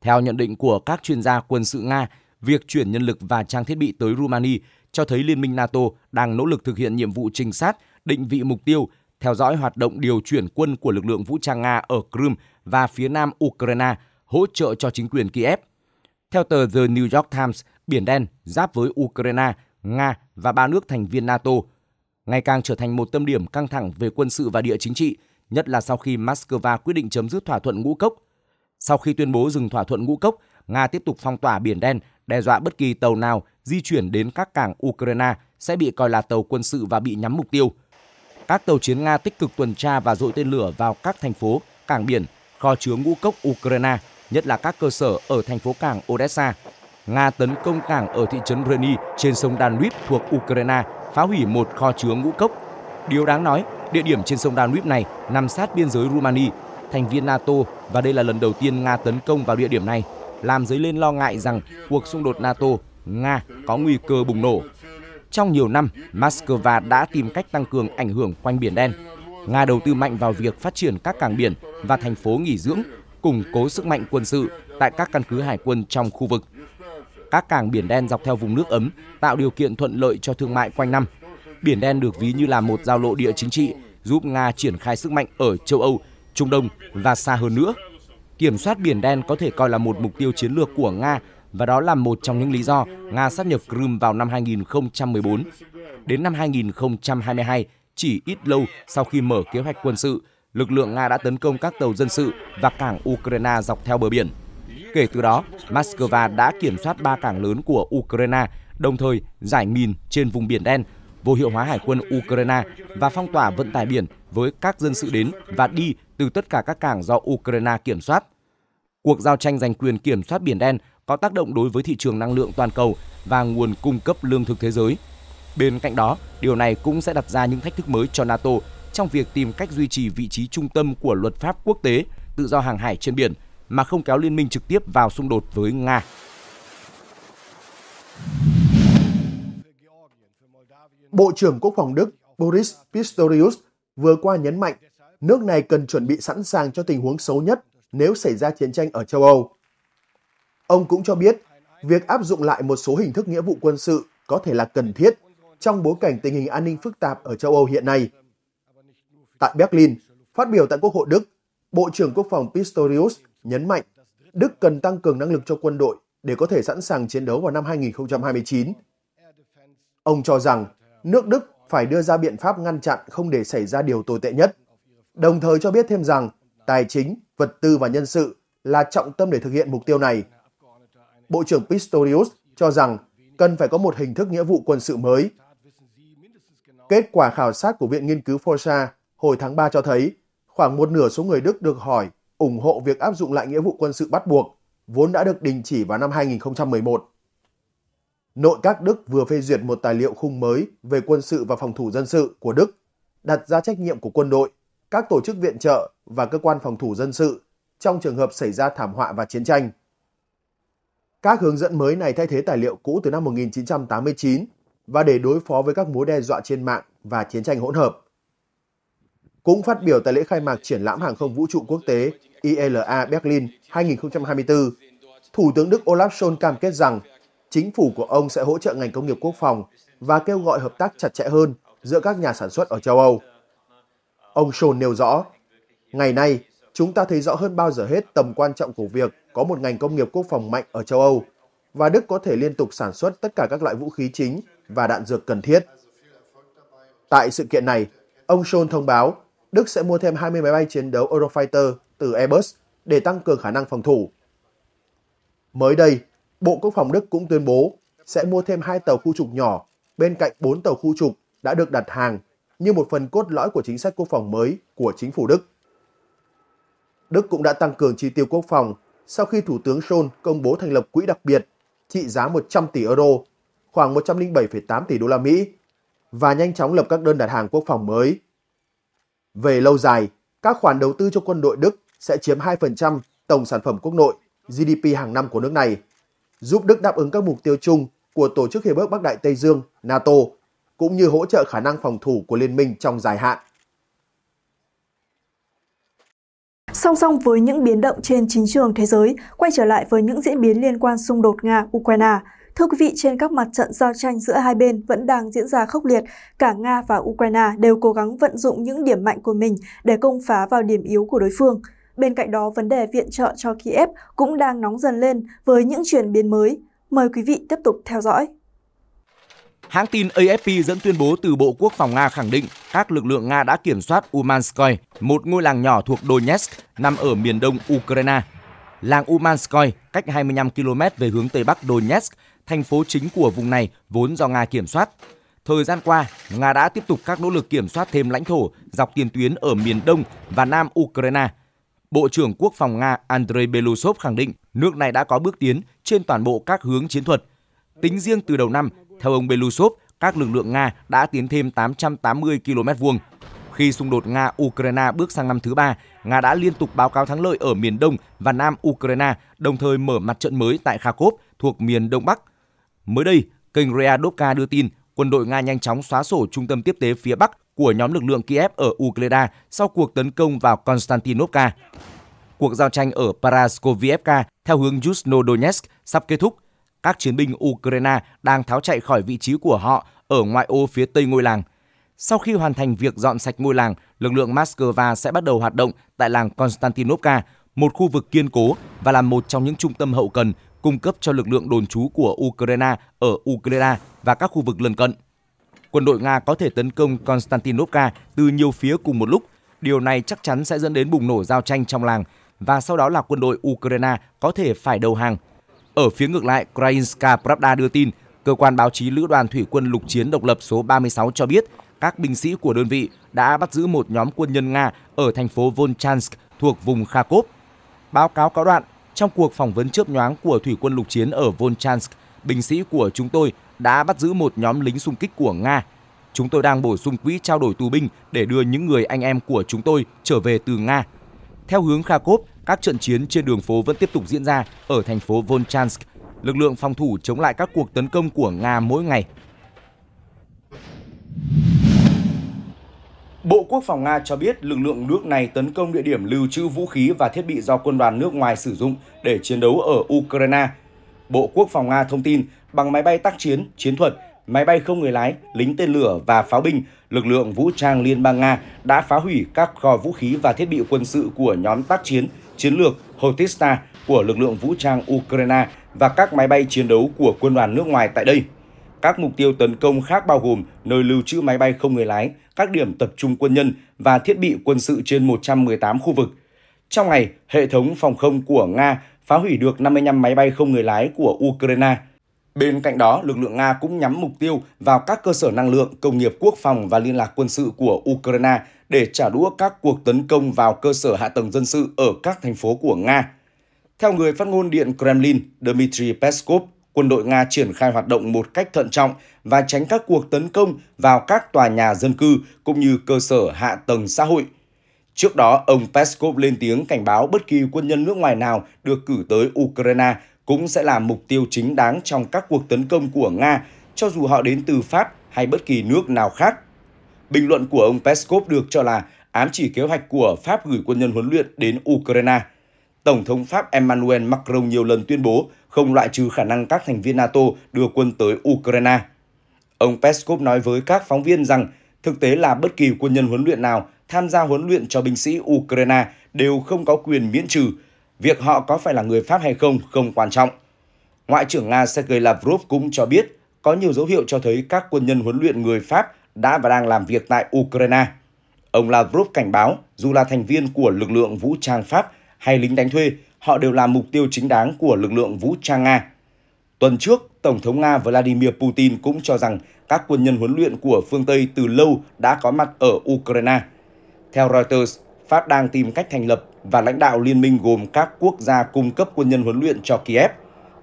Theo nhận định của các chuyên gia quân sự Nga, việc chuyển nhân lực và trang thiết bị tới Rumani cho thấy Liên minh NATO đang nỗ lực thực hiện nhiệm vụ trinh sát, định vị mục tiêu, theo dõi hoạt động điều chuyển quân của lực lượng vũ trang Nga ở Crimea và phía nam Ukraine, hỗ trợ cho chính quyền Kiev. Theo tờ The New York Times, Biển Đen giáp với Ukraine, Nga và ba nước thành viên NATO ngày càng trở thành một tâm điểm căng thẳng về quân sự và địa chính trị, nhất là sau khi Moscow quyết định chấm dứt thỏa thuận ngũ cốc. Sau khi tuyên bố dừng thỏa thuận ngũ cốc, Nga tiếp tục phong tỏa Biển Đen đe dọa bất kỳ tàu nào di chuyển đến các cảng Ukraine sẽ bị coi là tàu quân sự và bị nhắm mục tiêu. Các tàu chiến Nga tích cực tuần tra và dội tên lửa vào các thành phố, cảng biển, kho chứa ngũ cốc Ukraine, nhất là các cơ sở ở thành phố cảng Odessa. Nga tấn công cảng ở thị trấn Reni trên sông Danube thuộc Ukraine, phá hủy một kho chứa ngũ cốc. Điều đáng nói, địa điểm trên sông Danube này nằm sát biên giới Rumani, thành viên NATO và đây là lần đầu tiên Nga tấn công vào địa điểm này làm dấy lên lo ngại rằng cuộc xung đột NATO-Nga có nguy cơ bùng nổ. Trong nhiều năm, Moscow đã tìm cách tăng cường ảnh hưởng quanh Biển Đen. Nga đầu tư mạnh vào việc phát triển các cảng biển và thành phố nghỉ dưỡng, củng cố sức mạnh quân sự tại các căn cứ hải quân trong khu vực. Các cảng Biển Đen dọc theo vùng nước ấm tạo điều kiện thuận lợi cho thương mại quanh năm. Biển Đen được ví như là một giao lộ địa chính trị giúp Nga triển khai sức mạnh ở châu Âu, Trung Đông và xa hơn nữa Kiểm soát biển đen có thể coi là một mục tiêu chiến lược của Nga và đó là một trong những lý do Nga sát nhập Crimea vào năm 2014. Đến năm 2022, chỉ ít lâu sau khi mở kế hoạch quân sự, lực lượng Nga đã tấn công các tàu dân sự và cảng Ukraine dọc theo bờ biển. Kể từ đó, Moscow đã kiểm soát ba cảng lớn của Ukraine, đồng thời giải mìn trên vùng biển đen vô hiệu hóa hải quân Ukraine và phong tỏa vận tải biển với các dân sự đến và đi từ tất cả các cảng do Ukraine kiểm soát. Cuộc giao tranh giành quyền kiểm soát Biển Đen có tác động đối với thị trường năng lượng toàn cầu và nguồn cung cấp lương thực thế giới. Bên cạnh đó, điều này cũng sẽ đặt ra những thách thức mới cho NATO trong việc tìm cách duy trì vị trí trung tâm của luật pháp quốc tế, tự do hàng hải trên biển mà không kéo liên minh trực tiếp vào xung đột với Nga. Bộ trưởng Quốc phòng Đức Boris Pistorius vừa qua nhấn mạnh nước này cần chuẩn bị sẵn sàng cho tình huống xấu nhất nếu xảy ra chiến tranh ở châu Âu. Ông cũng cho biết việc áp dụng lại một số hình thức nghĩa vụ quân sự có thể là cần thiết trong bối cảnh tình hình an ninh phức tạp ở châu Âu hiện nay. Tại Berlin, phát biểu tại Quốc hội Đức, Bộ trưởng Quốc phòng Pistorius nhấn mạnh Đức cần tăng cường năng lực cho quân đội để có thể sẵn sàng chiến đấu vào năm 2029 Ông cho rằng nước Đức phải đưa ra biện pháp ngăn chặn không để xảy ra điều tồi tệ nhất, đồng thời cho biết thêm rằng tài chính, vật tư và nhân sự là trọng tâm để thực hiện mục tiêu này. Bộ trưởng Pistorius cho rằng cần phải có một hình thức nghĩa vụ quân sự mới. Kết quả khảo sát của Viện Nghiên cứu Forsa hồi tháng 3 cho thấy khoảng một nửa số người Đức được hỏi ủng hộ việc áp dụng lại nghĩa vụ quân sự bắt buộc, vốn đã được đình chỉ vào năm 2011. Nội các Đức vừa phê duyệt một tài liệu khung mới về quân sự và phòng thủ dân sự của Đức, đặt ra trách nhiệm của quân đội, các tổ chức viện trợ và cơ quan phòng thủ dân sự trong trường hợp xảy ra thảm họa và chiến tranh. Các hướng dẫn mới này thay thế tài liệu cũ từ năm 1989 và để đối phó với các mối đe dọa trên mạng và chiến tranh hỗn hợp. Cũng phát biểu tại lễ khai mạc triển lãm hàng không vũ trụ quốc tế ILA Berlin 2024, Thủ tướng Đức Olaf Scholz cam kết rằng chính phủ của ông sẽ hỗ trợ ngành công nghiệp quốc phòng và kêu gọi hợp tác chặt chẽ hơn giữa các nhà sản xuất ở châu Âu. Ông Schulz nêu rõ, ngày nay chúng ta thấy rõ hơn bao giờ hết tầm quan trọng của việc có một ngành công nghiệp quốc phòng mạnh ở châu Âu và Đức có thể liên tục sản xuất tất cả các loại vũ khí chính và đạn dược cần thiết. Tại sự kiện này, ông Schulz thông báo Đức sẽ mua thêm 20 máy bay chiến đấu Eurofighter từ Airbus để tăng cường khả năng phòng thủ. Mới đây, Bộ Quốc phòng Đức cũng tuyên bố sẽ mua thêm hai tàu khu trục nhỏ bên cạnh bốn tàu khu trục đã được đặt hàng như một phần cốt lõi của chính sách quốc phòng mới của chính phủ Đức. Đức cũng đã tăng cường chi tiêu quốc phòng sau khi Thủ tướng Scholz công bố thành lập quỹ đặc biệt trị giá 100 tỷ euro, khoảng 107,8 tỷ đô la Mỹ và nhanh chóng lập các đơn đặt hàng quốc phòng mới. Về lâu dài, các khoản đầu tư cho quân đội Đức sẽ chiếm 2% tổng sản phẩm quốc nội GDP hàng năm của nước này giúp Đức đáp ứng các mục tiêu chung của Tổ chức Hiệp ước Bắc Đại Tây Dương NATO cũng như hỗ trợ khả năng phòng thủ của liên minh trong dài hạn. Song song với những biến động trên chính trường thế giới, quay trở lại với những diễn biến liên quan xung đột Nga-Ukraine, Thưa quý vị, trên các mặt trận giao tranh giữa hai bên vẫn đang diễn ra khốc liệt. Cả Nga và Ukraine đều cố gắng vận dụng những điểm mạnh của mình để công phá vào điểm yếu của đối phương. Bên cạnh đó, vấn đề viện trợ cho Kiev cũng đang nóng dần lên với những chuyển biến mới. Mời quý vị tiếp tục theo dõi. Hãng tin AFP dẫn tuyên bố từ Bộ Quốc phòng Nga khẳng định các lực lượng Nga đã kiểm soát Umanskoy, một ngôi làng nhỏ thuộc Donetsk nằm ở miền đông Ukraine. Làng Umanskoy cách 25 km về hướng tây bắc Donetsk, thành phố chính của vùng này vốn do Nga kiểm soát. Thời gian qua, Nga đã tiếp tục các nỗ lực kiểm soát thêm lãnh thổ dọc tiền tuyến ở miền đông và nam Ukraine – Bộ trưởng Quốc phòng Nga Andrei Belousov khẳng định nước này đã có bước tiến trên toàn bộ các hướng chiến thuật. Tính riêng từ đầu năm, theo ông Belousov, các lực lượng Nga đã tiến thêm 880 km vuông. Khi xung đột Nga-Ukraine bước sang năm thứ ba, Nga đã liên tục báo cáo thắng lợi ở miền Đông và Nam Ukraine, đồng thời mở mặt trận mới tại Kharkov thuộc miền Đông Bắc. Mới đây, kênh Rea Doka đưa tin quân đội Nga nhanh chóng xóa sổ trung tâm tiếp tế phía Bắc của nhóm lực lượng Kiev ở Ukraine sau cuộc tấn công vào Konstantinovka. Cuộc giao tranh ở Paraskovievka theo hướng Yuzhnodonetsk sắp kết thúc. Các chiến binh Ukraine đang tháo chạy khỏi vị trí của họ ở ngoại ô phía tây ngôi làng. Sau khi hoàn thành việc dọn sạch ngôi làng, lực lượng Moscow sẽ bắt đầu hoạt động tại làng Konstantinovka, một khu vực kiên cố và là một trong những trung tâm hậu cần cung cấp cho lực lượng đồn trú của Ukraine ở Ukraine và các khu vực lân cận. Quân đội Nga có thể tấn công Konstantinovka từ nhiều phía cùng một lúc. Điều này chắc chắn sẽ dẫn đến bùng nổ giao tranh trong làng và sau đó là quân đội Ukraine có thể phải đầu hàng. Ở phía ngược lại, Krainska Pravda đưa tin, cơ quan báo chí Lữ đoàn Thủy quân Lục chiến độc lập số 36 cho biết các binh sĩ của đơn vị đã bắt giữ một nhóm quân nhân Nga ở thành phố Volchansk thuộc vùng Kharkov. Báo cáo cáo đoạn, trong cuộc phỏng vấn chớp nhoáng của thủy quân lục chiến ở Volchansk, binh sĩ của chúng tôi đã bắt giữ một nhóm lính xung kích của Nga. Chúng tôi đang bổ sung quỹ trao đổi tù binh để đưa những người anh em của chúng tôi trở về từ Nga. Theo hướng Kharkov, các trận chiến trên đường phố vẫn tiếp tục diễn ra ở thành phố Volchansk. Lực lượng phòng thủ chống lại các cuộc tấn công của Nga mỗi ngày. Bộ Quốc phòng Nga cho biết lực lượng nước này tấn công địa điểm lưu trữ vũ khí và thiết bị do quân đoàn nước ngoài sử dụng để chiến đấu ở Ukraine. Bộ Quốc phòng Nga thông tin bằng máy bay tác chiến, chiến thuật, máy bay không người lái, lính tên lửa và pháo binh, lực lượng vũ trang Liên bang Nga đã phá hủy các kho vũ khí và thiết bị quân sự của nhóm tác chiến chiến lược Hotista của lực lượng vũ trang Ukraine và các máy bay chiến đấu của quân đoàn nước ngoài tại đây. Các mục tiêu tấn công khác bao gồm nơi lưu trữ máy bay không người lái, các điểm tập trung quân nhân và thiết bị quân sự trên 118 khu vực. Trong ngày, hệ thống phòng không của Nga phá hủy được 55 máy bay không người lái của Ukraine. Bên cạnh đó, lực lượng Nga cũng nhắm mục tiêu vào các cơ sở năng lượng, công nghiệp quốc phòng và liên lạc quân sự của Ukraine để trả đũa các cuộc tấn công vào cơ sở hạ tầng dân sự ở các thành phố của Nga. Theo người phát ngôn Điện Kremlin, Dmitry Peskov, quân đội Nga triển khai hoạt động một cách thận trọng và tránh các cuộc tấn công vào các tòa nhà dân cư cũng như cơ sở hạ tầng xã hội. Trước đó, ông Peskov lên tiếng cảnh báo bất kỳ quân nhân nước ngoài nào được cử tới Ukraine cũng sẽ là mục tiêu chính đáng trong các cuộc tấn công của Nga, cho dù họ đến từ Pháp hay bất kỳ nước nào khác. Bình luận của ông Peskov được cho là ám chỉ kế hoạch của Pháp gửi quân nhân huấn luyện đến Ukraine – Tổng thống Pháp Emmanuel Macron nhiều lần tuyên bố không loại trừ khả năng các thành viên NATO đưa quân tới Ukraine. Ông Peskov nói với các phóng viên rằng thực tế là bất kỳ quân nhân huấn luyện nào tham gia huấn luyện cho binh sĩ Ukraine đều không có quyền miễn trừ. Việc họ có phải là người Pháp hay không không quan trọng. Ngoại trưởng Nga Sergei Lavrov cũng cho biết có nhiều dấu hiệu cho thấy các quân nhân huấn luyện người Pháp đã và đang làm việc tại Ukraine. Ông Lavrov cảnh báo, dù là thành viên của lực lượng vũ trang Pháp, hay lính đánh thuê, họ đều là mục tiêu chính đáng của lực lượng vũ trang Nga. Tuần trước, Tổng thống Nga Vladimir Putin cũng cho rằng các quân nhân huấn luyện của phương Tây từ lâu đã có mặt ở Ukraine. Theo Reuters, Pháp đang tìm cách thành lập và lãnh đạo liên minh gồm các quốc gia cung cấp quân nhân huấn luyện cho Kiev.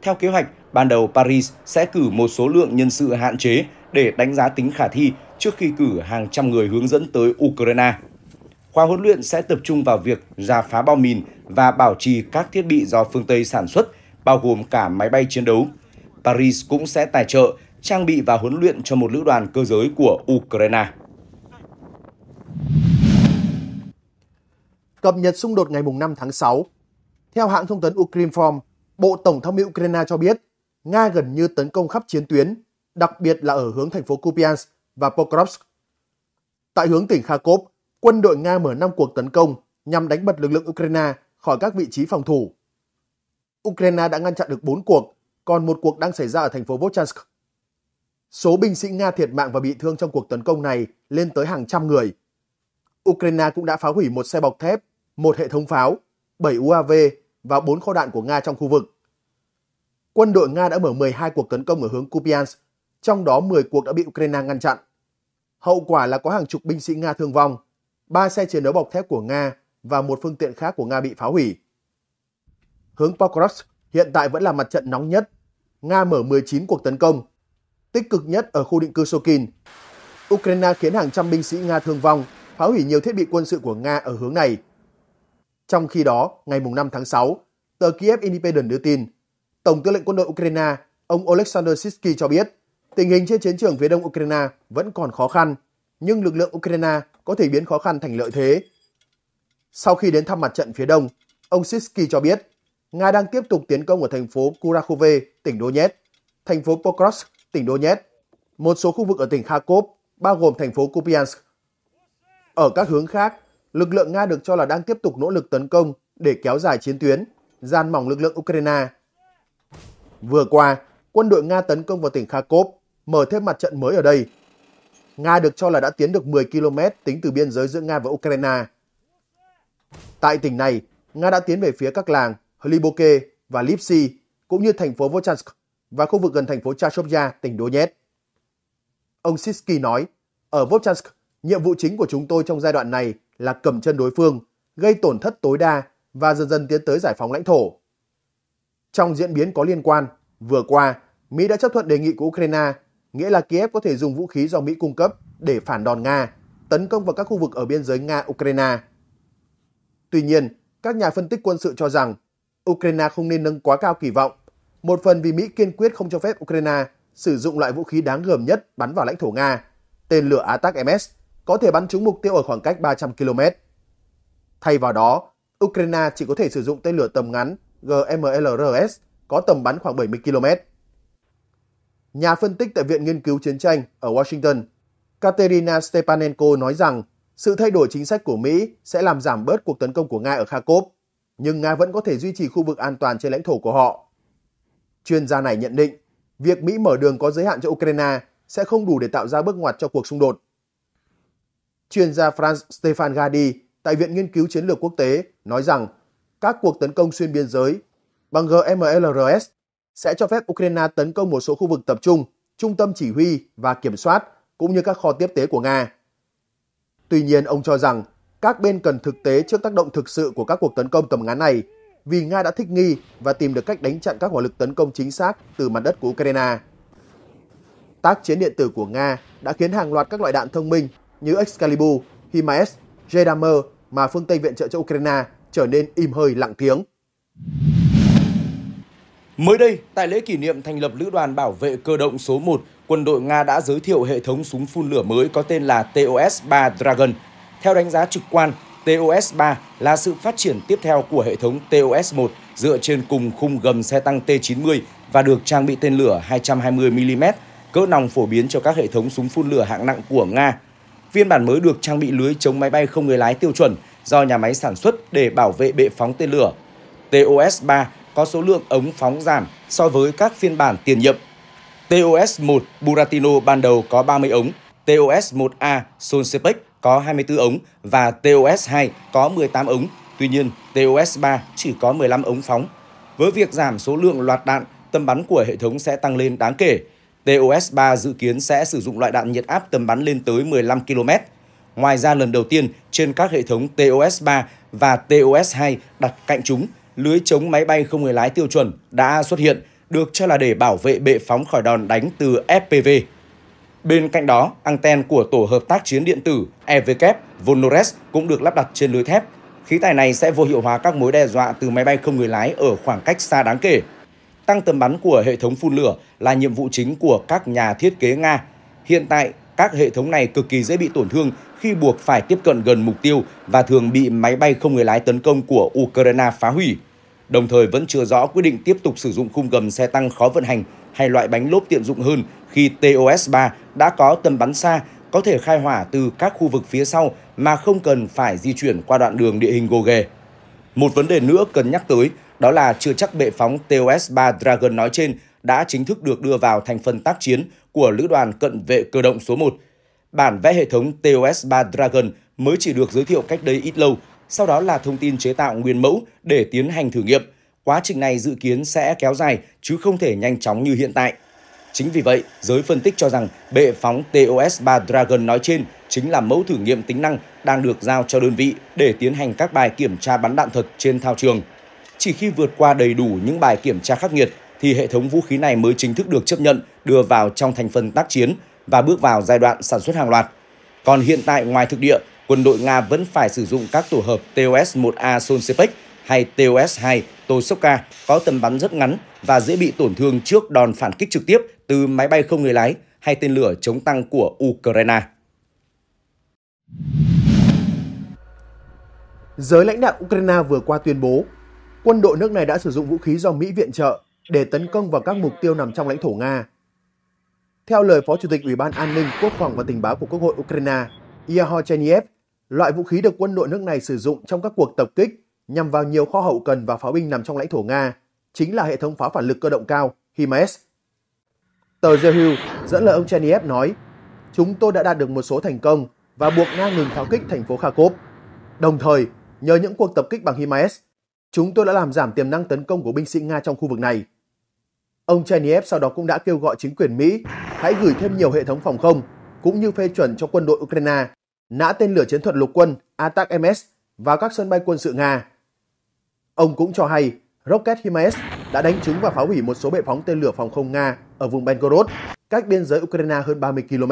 Theo kế hoạch, ban đầu Paris sẽ cử một số lượng nhân sự hạn chế để đánh giá tính khả thi trước khi cử hàng trăm người hướng dẫn tới Ukraine. Khoa huấn luyện sẽ tập trung vào việc ra phá bom mìn và bảo trì các thiết bị do phương Tây sản xuất, bao gồm cả máy bay chiến đấu. Paris cũng sẽ tài trợ, trang bị và huấn luyện cho một lữ đoàn cơ giới của Ukraine. Cập nhật xung đột ngày 5 tháng 6 Theo hãng thông tấn Ukrinform, Bộ Tổng thống Mỹ Ukraine cho biết Nga gần như tấn công khắp chiến tuyến, đặc biệt là ở hướng thành phố Kupiansk và Pokrovsk. Tại hướng tỉnh Kharkov, quân đội Nga mở 5 cuộc tấn công nhằm đánh bật lực lượng Ukraine khỏi các vị trí phòng thủ. Ukraine đã ngăn chặn được 4 cuộc, còn một cuộc đang xảy ra ở thành phố Vochansk. Số binh sĩ Nga thiệt mạng và bị thương trong cuộc tấn công này lên tới hàng trăm người. Ukraine cũng đã phá hủy một xe bọc thép, một hệ thống pháo, 7 UAV và 4 kho đạn của Nga trong khu vực. Quân đội Nga đã mở 12 cuộc tấn công ở hướng Kupiansk, trong đó 10 cuộc đã bị Ukraine ngăn chặn. Hậu quả là có hàng chục binh sĩ Nga thương vong, 3 xe chiến đấu bọc thép của Nga và một phương tiện khác của Nga bị phá hủy. Hướng Pokrovsk hiện tại vẫn là mặt trận nóng nhất. Nga mở 19 cuộc tấn công, tích cực nhất ở khu định cư Sokin. Ukraine khiến hàng trăm binh sĩ Nga thương vong, phá hủy nhiều thiết bị quân sự của Nga ở hướng này. Trong khi đó, ngày 5 tháng 6, tờ Kiev Independent đưa tin, Tổng tư lệnh quân đội Ukraine, ông Oleksandr Sitsky cho biết, tình hình trên chiến trường phía đông Ukraine vẫn còn khó khăn, nhưng lực lượng Ukraine có thể biến khó khăn thành lợi thế sau khi đến thăm mặt trận phía đông, ông Sisky cho biết Nga đang tiếp tục tiến công ở thành phố Kurakove, tỉnh Donetsk, thành phố Pokrovsk, tỉnh Donetsk, một số khu vực ở tỉnh Kharkov, bao gồm thành phố Kupiansk. Ở các hướng khác, lực lượng Nga được cho là đang tiếp tục nỗ lực tấn công để kéo dài chiến tuyến, gian mỏng lực lượng Ukraine. Vừa qua, quân đội Nga tấn công vào tỉnh Kharkov, mở thêm mặt trận mới ở đây. Nga được cho là đã tiến được 10 km tính từ biên giới giữa Nga và Ukraine. Tại tỉnh này, Nga đã tiến về phía các làng Hliboke và Lipsi, cũng như thành phố Vochansk và khu vực gần thành phố Chashovya, tỉnh Donetsk. Ông Sisky nói, ở Vochansk, nhiệm vụ chính của chúng tôi trong giai đoạn này là cầm chân đối phương, gây tổn thất tối đa và dần dần tiến tới giải phóng lãnh thổ. Trong diễn biến có liên quan, vừa qua, Mỹ đã chấp thuận đề nghị của Ukraine, nghĩa là Kiev có thể dùng vũ khí do Mỹ cung cấp để phản đòn Nga, tấn công vào các khu vực ở biên giới Nga-Ukraine. Tuy nhiên, các nhà phân tích quân sự cho rằng Ukraine không nên nâng quá cao kỳ vọng, một phần vì Mỹ kiên quyết không cho phép Ukraine sử dụng loại vũ khí đáng gờm nhất bắn vào lãnh thổ Nga, tên lửa ATAC-MS, có thể bắn trúng mục tiêu ở khoảng cách 300 km. Thay vào đó, Ukraine chỉ có thể sử dụng tên lửa tầm ngắn GMLRS có tầm bắn khoảng 70 km. Nhà phân tích tại Viện Nghiên cứu Chiến tranh ở Washington, Katerina Stepanenko nói rằng sự thay đổi chính sách của Mỹ sẽ làm giảm bớt cuộc tấn công của Nga ở Kharkov, nhưng Nga vẫn có thể duy trì khu vực an toàn trên lãnh thổ của họ. Chuyên gia này nhận định, việc Mỹ mở đường có giới hạn cho Ukraine sẽ không đủ để tạo ra bước ngoặt cho cuộc xung đột. Chuyên gia Franz Stefan Gadi tại Viện Nghiên cứu Chiến lược Quốc tế nói rằng các cuộc tấn công xuyên biên giới bằng GMLRS sẽ cho phép Ukraine tấn công một số khu vực tập trung, trung tâm chỉ huy và kiểm soát cũng như các kho tiếp tế của Nga. Tuy nhiên ông cho rằng các bên cần thực tế trước tác động thực sự của các cuộc tấn công tầm ngắn này vì Nga đã thích nghi và tìm được cách đánh chặn các hỏa lực tấn công chính xác từ mặt đất của Ukraine. Tác chiến điện tử của Nga đã khiến hàng loạt các loại đạn thông minh như Excalibur, HIMARS, Jaidamer mà phương Tây viện trợ cho Ukraine trở nên im hơi lặng tiếng. Mới đây, tại lễ kỷ niệm thành lập Lữ đoàn Bảo vệ Cơ động số 1 quân đội Nga đã giới thiệu hệ thống súng phun lửa mới có tên là TOS-3 Dragon. Theo đánh giá trực quan, TOS-3 là sự phát triển tiếp theo của hệ thống TOS-1 dựa trên cùng khung gầm xe tăng T-90 và được trang bị tên lửa 220mm, cỡ nòng phổ biến cho các hệ thống súng phun lửa hạng nặng của Nga. Phiên bản mới được trang bị lưới chống máy bay không người lái tiêu chuẩn do nhà máy sản xuất để bảo vệ bệ phóng tên lửa. TOS-3 có số lượng ống phóng giảm so với các phiên bản tiền nhiệm TOS-1 Buratino ban đầu có 30 ống, TOS-1A Solsepec có 24 ống và TOS-2 có 18 ống. Tuy nhiên, TOS-3 chỉ có 15 ống phóng. Với việc giảm số lượng loạt đạn, tầm bắn của hệ thống sẽ tăng lên đáng kể. TOS-3 dự kiến sẽ sử dụng loại đạn nhiệt áp tầm bắn lên tới 15 km. Ngoài ra lần đầu tiên trên các hệ thống TOS-3 và TOS-2 đặt cạnh chúng, lưới chống máy bay không người lái tiêu chuẩn đã xuất hiện – được cho là để bảo vệ bệ phóng khỏi đòn đánh từ FPV. Bên cạnh đó, anten của Tổ hợp tác chiến điện tử EVK Volnores cũng được lắp đặt trên lưới thép. Khí tài này sẽ vô hiệu hóa các mối đe dọa từ máy bay không người lái ở khoảng cách xa đáng kể. Tăng tầm bắn của hệ thống phun lửa là nhiệm vụ chính của các nhà thiết kế Nga. Hiện tại, các hệ thống này cực kỳ dễ bị tổn thương khi buộc phải tiếp cận gần mục tiêu và thường bị máy bay không người lái tấn công của Ukraine phá hủy. Đồng thời vẫn chưa rõ quyết định tiếp tục sử dụng khung gầm xe tăng khó vận hành hay loại bánh lốp tiện dụng hơn khi TOS-3 đã có tầm bắn xa có thể khai hỏa từ các khu vực phía sau mà không cần phải di chuyển qua đoạn đường địa hình gồ ghề. Một vấn đề nữa cần nhắc tới đó là chưa chắc bệ phóng TOS-3 Dragon nói trên đã chính thức được đưa vào thành phần tác chiến của Lữ đoàn Cận vệ Cơ động số 1. Bản vẽ hệ thống TOS-3 Dragon mới chỉ được giới thiệu cách đây ít lâu sau đó là thông tin chế tạo nguyên mẫu để tiến hành thử nghiệm. Quá trình này dự kiến sẽ kéo dài chứ không thể nhanh chóng như hiện tại. Chính vì vậy, giới phân tích cho rằng bệ phóng TOS-3 Dragon nói trên chính là mẫu thử nghiệm tính năng đang được giao cho đơn vị để tiến hành các bài kiểm tra bắn đạn thật trên thao trường. Chỉ khi vượt qua đầy đủ những bài kiểm tra khắc nghiệt thì hệ thống vũ khí này mới chính thức được chấp nhận đưa vào trong thành phần tác chiến và bước vào giai đoạn sản xuất hàng loạt. Còn hiện tại ngoài thực địa, quân đội Nga vẫn phải sử dụng các tổ hợp TOS-1A Solsepec hay TOS-2 tosoka có tầm bắn rất ngắn và dễ bị tổn thương trước đòn phản kích trực tiếp từ máy bay không người lái hay tên lửa chống tăng của Ukraine. Giới lãnh đạo Ukraine vừa qua tuyên bố, quân đội nước này đã sử dụng vũ khí do Mỹ viện trợ để tấn công vào các mục tiêu nằm trong lãnh thổ Nga. Theo lời Phó Chủ tịch Ủy ban An ninh, Quốc phòng và Tình báo của Quốc hội Ukraine, Ihor Cheniev Loại vũ khí được quân đội nước này sử dụng trong các cuộc tập kích nhằm vào nhiều kho hậu cần và pháo binh nằm trong lãnh thổ Nga, chính là hệ thống pháo phản lực cơ động cao HIMARS. Tờ The Hill dẫn lời ông Cherniev nói, chúng tôi đã đạt được một số thành công và buộc Nga ngừng pháo kích thành phố Kharkov. Đồng thời, nhờ những cuộc tập kích bằng HIMARS, chúng tôi đã làm giảm tiềm năng tấn công của binh sĩ Nga trong khu vực này. Ông Cherniev sau đó cũng đã kêu gọi chính quyền Mỹ hãy gửi thêm nhiều hệ thống phòng không cũng như phê chuẩn cho quân đội Ukraine nã tên lửa chiến thuật lục quân Atak-MS vào các sân bay quân sự Nga. Ông cũng cho hay rocket HIMARS đã đánh trúng và phá hủy một số bệ phóng tên lửa phòng không Nga ở vùng Belgorod, cách biên giới Ukraine hơn 30 km.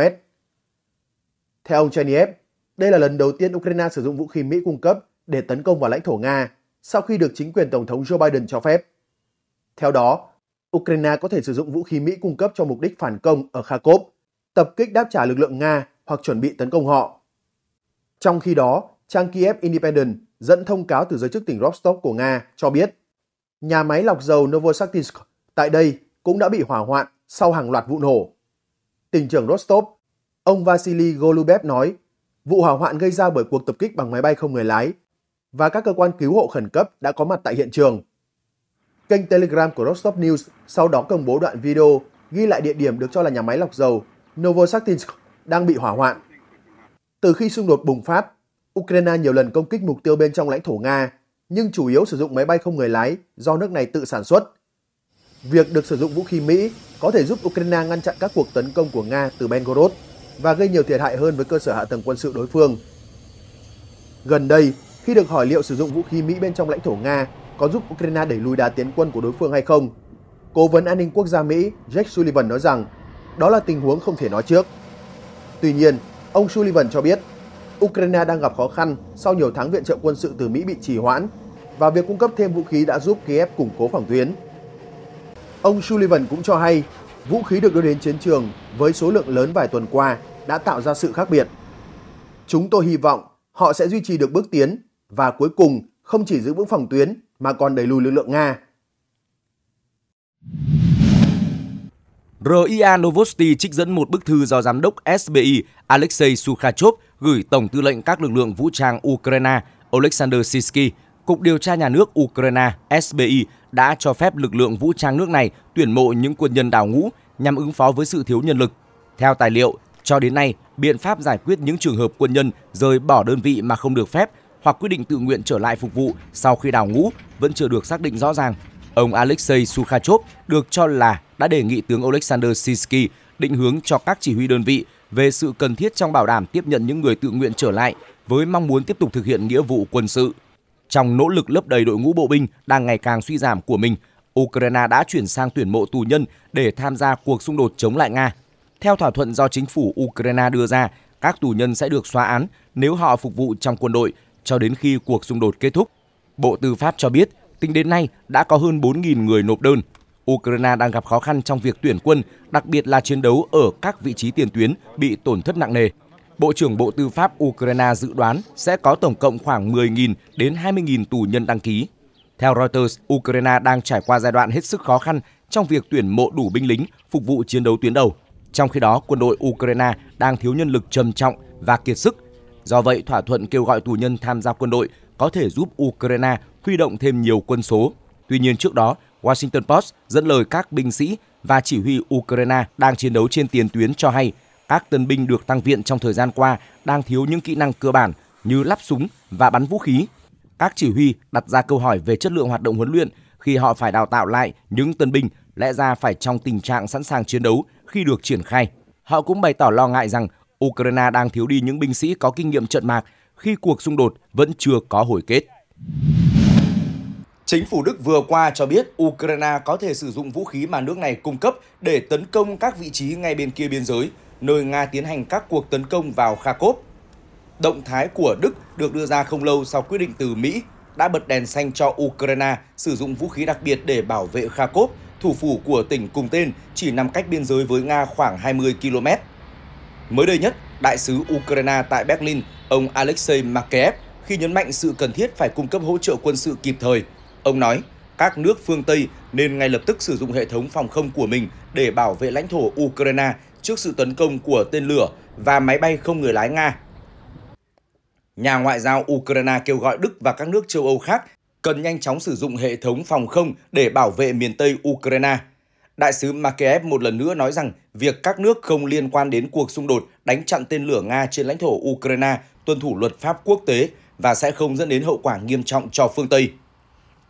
Theo ông Cherniev, đây là lần đầu tiên Ukraine sử dụng vũ khí Mỹ cung cấp để tấn công vào lãnh thổ Nga sau khi được chính quyền Tổng thống Joe Biden cho phép. Theo đó, Ukraine có thể sử dụng vũ khí Mỹ cung cấp cho mục đích phản công ở Kharkov, tập kích đáp trả lực lượng Nga hoặc chuẩn bị tấn công họ. Trong khi đó, trang Kiev Independent dẫn thông cáo từ giới chức tỉnh Rostov của Nga cho biết nhà máy lọc dầu Novosakhtinsk tại đây cũng đã bị hỏa hoạn sau hàng loạt vụ nổ. Tỉnh trưởng Rostov, ông Vasily Golubev nói vụ hỏa hoạn gây ra bởi cuộc tập kích bằng máy bay không người lái và các cơ quan cứu hộ khẩn cấp đã có mặt tại hiện trường. Kênh Telegram của Rostov News sau đó công bố đoạn video ghi lại địa điểm được cho là nhà máy lọc dầu Novosakhtinsk đang bị hỏa hoạn. Từ khi xung đột bùng phát, Ukraine nhiều lần công kích mục tiêu bên trong lãnh thổ Nga, nhưng chủ yếu sử dụng máy bay không người lái do nước này tự sản xuất. Việc được sử dụng vũ khí Mỹ có thể giúp Ukraine ngăn chặn các cuộc tấn công của Nga từ Belgorod và gây nhiều thiệt hại hơn với cơ sở hạ tầng quân sự đối phương. Gần đây, khi được hỏi liệu sử dụng vũ khí Mỹ bên trong lãnh thổ Nga có giúp Ukraine đẩy lùi đà tiến quân của đối phương hay không, Cố vấn an ninh quốc gia Mỹ Jake Sullivan nói rằng đó là tình huống không thể nói trước. Tuy nhiên, Ông Sullivan cho biết, Ukraine đang gặp khó khăn sau nhiều tháng viện trợ quân sự từ Mỹ bị trì hoãn và việc cung cấp thêm vũ khí đã giúp Kiev củng cố phòng tuyến. Ông Sullivan cũng cho hay, vũ khí được đưa đến chiến trường với số lượng lớn vài tuần qua đã tạo ra sự khác biệt. Chúng tôi hy vọng họ sẽ duy trì được bước tiến và cuối cùng không chỉ giữ vững phòng tuyến mà còn đẩy lùi lực lượng Nga. RIA Novosti trích dẫn một bức thư do giám đốc SBI Alexei Sukhachov gửi Tổng tư lệnh các lực lượng vũ trang Ukraine Oleksandr Sisky. Cục điều tra nhà nước Ukraine SBI đã cho phép lực lượng vũ trang nước này tuyển mộ những quân nhân đào ngũ nhằm ứng phó với sự thiếu nhân lực. Theo tài liệu, cho đến nay, biện pháp giải quyết những trường hợp quân nhân rời bỏ đơn vị mà không được phép hoặc quyết định tự nguyện trở lại phục vụ sau khi đào ngũ vẫn chưa được xác định rõ ràng. Ông Alexei Sukhachov được cho là đã đề nghị tướng Oleksandr Sinsky định hướng cho các chỉ huy đơn vị về sự cần thiết trong bảo đảm tiếp nhận những người tự nguyện trở lại với mong muốn tiếp tục thực hiện nghĩa vụ quân sự. Trong nỗ lực lấp đầy đội ngũ bộ binh đang ngày càng suy giảm của mình, Ukraine đã chuyển sang tuyển mộ tù nhân để tham gia cuộc xung đột chống lại Nga. Theo thỏa thuận do chính phủ Ukraine đưa ra, các tù nhân sẽ được xóa án nếu họ phục vụ trong quân đội cho đến khi cuộc xung đột kết thúc. Bộ Tư pháp cho biết, tính đến nay đã có hơn 4.000 người nộp đơn Ukraine đang gặp khó khăn trong việc tuyển quân, đặc biệt là chiến đấu ở các vị trí tiền tuyến bị tổn thất nặng nề. Bộ trưởng Bộ Tư pháp Ukraine dự đoán sẽ có tổng cộng khoảng 10.000 đến 20.000 tù nhân đăng ký. Theo Reuters, Ukraine đang trải qua giai đoạn hết sức khó khăn trong việc tuyển mộ đủ binh lính phục vụ chiến đấu tuyến đầu. Trong khi đó, quân đội Ukraine đang thiếu nhân lực trầm trọng và kiệt sức. Do vậy, thỏa thuận kêu gọi tù nhân tham gia quân đội có thể giúp Ukraine huy động thêm nhiều quân số. Tuy nhiên trước đó, Washington Post dẫn lời các binh sĩ và chỉ huy Ukraine đang chiến đấu trên tiền tuyến cho hay các tân binh được tăng viện trong thời gian qua đang thiếu những kỹ năng cơ bản như lắp súng và bắn vũ khí. Các chỉ huy đặt ra câu hỏi về chất lượng hoạt động huấn luyện khi họ phải đào tạo lại những tân binh lẽ ra phải trong tình trạng sẵn sàng chiến đấu khi được triển khai. Họ cũng bày tỏ lo ngại rằng Ukraine đang thiếu đi những binh sĩ có kinh nghiệm trận mạc khi cuộc xung đột vẫn chưa có hồi kết. Chính phủ Đức vừa qua cho biết Ukraine có thể sử dụng vũ khí mà nước này cung cấp để tấn công các vị trí ngay bên kia biên giới, nơi Nga tiến hành các cuộc tấn công vào Kharkov. Động thái của Đức được đưa ra không lâu sau quyết định từ Mỹ đã bật đèn xanh cho Ukraine sử dụng vũ khí đặc biệt để bảo vệ Kharkov, thủ phủ của tỉnh cùng tên chỉ nằm cách biên giới với Nga khoảng 20 km. Mới đây nhất, đại sứ Ukraine tại Berlin, ông Alexei Makeev, khi nhấn mạnh sự cần thiết phải cung cấp hỗ trợ quân sự kịp thời – Ông nói, các nước phương Tây nên ngay lập tức sử dụng hệ thống phòng không của mình để bảo vệ lãnh thổ Ukraine trước sự tấn công của tên lửa và máy bay không người lái Nga. Nhà ngoại giao Ukraine kêu gọi Đức và các nước châu Âu khác cần nhanh chóng sử dụng hệ thống phòng không để bảo vệ miền Tây Ukraine. Đại sứ Makeev một lần nữa nói rằng việc các nước không liên quan đến cuộc xung đột đánh chặn tên lửa Nga trên lãnh thổ Ukraine tuân thủ luật pháp quốc tế và sẽ không dẫn đến hậu quả nghiêm trọng cho phương Tây.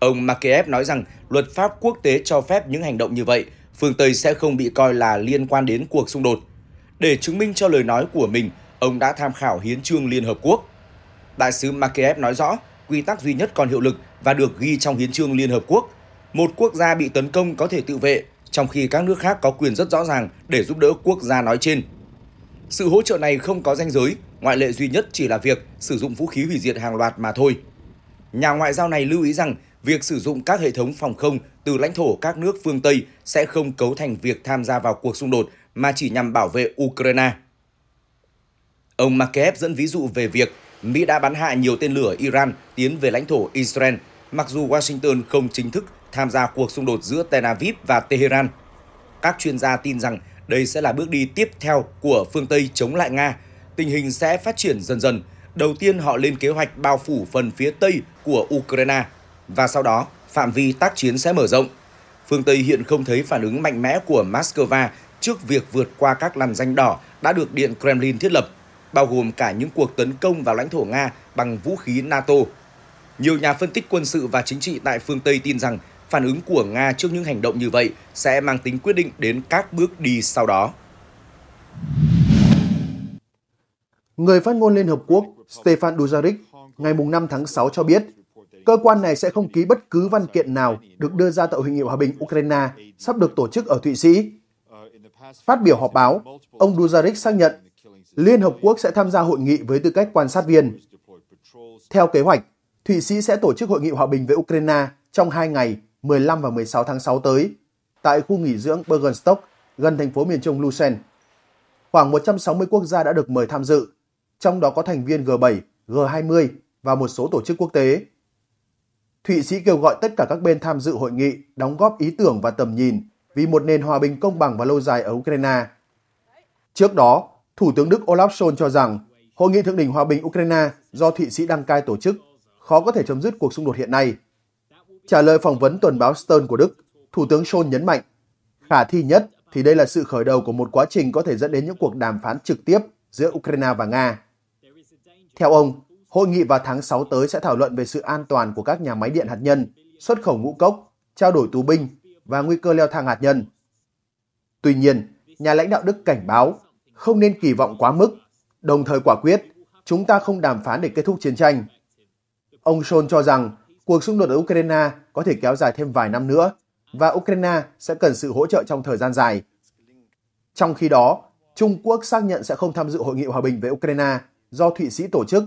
Ông Makaev nói rằng luật pháp quốc tế cho phép những hành động như vậy, phương Tây sẽ không bị coi là liên quan đến cuộc xung đột. Để chứng minh cho lời nói của mình, ông đã tham khảo hiến trương Liên Hợp Quốc. Đại sứ Makaev nói rõ, quy tắc duy nhất còn hiệu lực và được ghi trong hiến trương Liên Hợp Quốc. Một quốc gia bị tấn công có thể tự vệ, trong khi các nước khác có quyền rất rõ ràng để giúp đỡ quốc gia nói trên. Sự hỗ trợ này không có danh giới, ngoại lệ duy nhất chỉ là việc sử dụng vũ khí hủy diệt hàng loạt mà thôi. Nhà ngoại giao này lưu ý rằng việc sử dụng các hệ thống phòng không từ lãnh thổ các nước phương Tây sẽ không cấu thành việc tham gia vào cuộc xung đột mà chỉ nhằm bảo vệ Ukraine. Ông Makaev dẫn ví dụ về việc Mỹ đã bắn hạ nhiều tên lửa Iran tiến về lãnh thổ Israel, mặc dù Washington không chính thức tham gia cuộc xung đột giữa Tel Aviv và Tehran. Các chuyên gia tin rằng đây sẽ là bước đi tiếp theo của phương Tây chống lại Nga. Tình hình sẽ phát triển dần dần. Đầu tiên họ lên kế hoạch bao phủ phần phía Tây của Ukraine và sau đó phạm vi tác chiến sẽ mở rộng. Phương Tây hiện không thấy phản ứng mạnh mẽ của Moscow trước việc vượt qua các làn danh đỏ đã được Điện Kremlin thiết lập, bao gồm cả những cuộc tấn công vào lãnh thổ Nga bằng vũ khí NATO. Nhiều nhà phân tích quân sự và chính trị tại phương Tây tin rằng phản ứng của Nga trước những hành động như vậy sẽ mang tính quyết định đến các bước đi sau đó. Người phát ngôn Liên Hợp Quốc Stefan Dujarric ngày 5 tháng 6 cho biết cơ quan này sẽ không ký bất cứ văn kiện nào được đưa ra tại Hội nghị Hòa bình Ukraine sắp được tổ chức ở Thụy Sĩ. Phát biểu họp báo, ông Duzaric xác nhận Liên Hợp Quốc sẽ tham gia hội nghị với tư cách quan sát viên. Theo kế hoạch, Thụy Sĩ sẽ tổ chức hội nghị hòa bình với Ukraine trong hai ngày 15 và 16 tháng 6 tới tại khu nghỉ dưỡng Bergenstock gần thành phố miền trung Lucerne. Khoảng 160 quốc gia đã được mời tham dự, trong đó có thành viên G7, G20 và một số tổ chức quốc tế. Thụy Sĩ kêu gọi tất cả các bên tham dự hội nghị đóng góp ý tưởng và tầm nhìn vì một nền hòa bình công bằng và lâu dài ở Ukraine. Trước đó, Thủ tướng Đức Olaf Scholz cho rằng hội nghị thượng đỉnh hòa bình Ukraine do Thụy Sĩ đăng cai tổ chức khó có thể chấm dứt cuộc xung đột hiện nay. Trả lời phỏng vấn tuần báo Stern của Đức, Thủ tướng Scholz nhấn mạnh, khả thi nhất thì đây là sự khởi đầu của một quá trình có thể dẫn đến những cuộc đàm phán trực tiếp giữa Ukraine và Nga. Theo ông, Hội nghị vào tháng 6 tới sẽ thảo luận về sự an toàn của các nhà máy điện hạt nhân, xuất khẩu ngũ cốc, trao đổi tù binh và nguy cơ leo thang hạt nhân. Tuy nhiên, nhà lãnh đạo Đức cảnh báo không nên kỳ vọng quá mức, đồng thời quả quyết chúng ta không đàm phán để kết thúc chiến tranh. Ông Scholz cho rằng cuộc xung đột ở Ukraine có thể kéo dài thêm vài năm nữa và Ukraine sẽ cần sự hỗ trợ trong thời gian dài. Trong khi đó, Trung Quốc xác nhận sẽ không tham dự hội nghị hòa bình về Ukraine do Thụy Sĩ tổ chức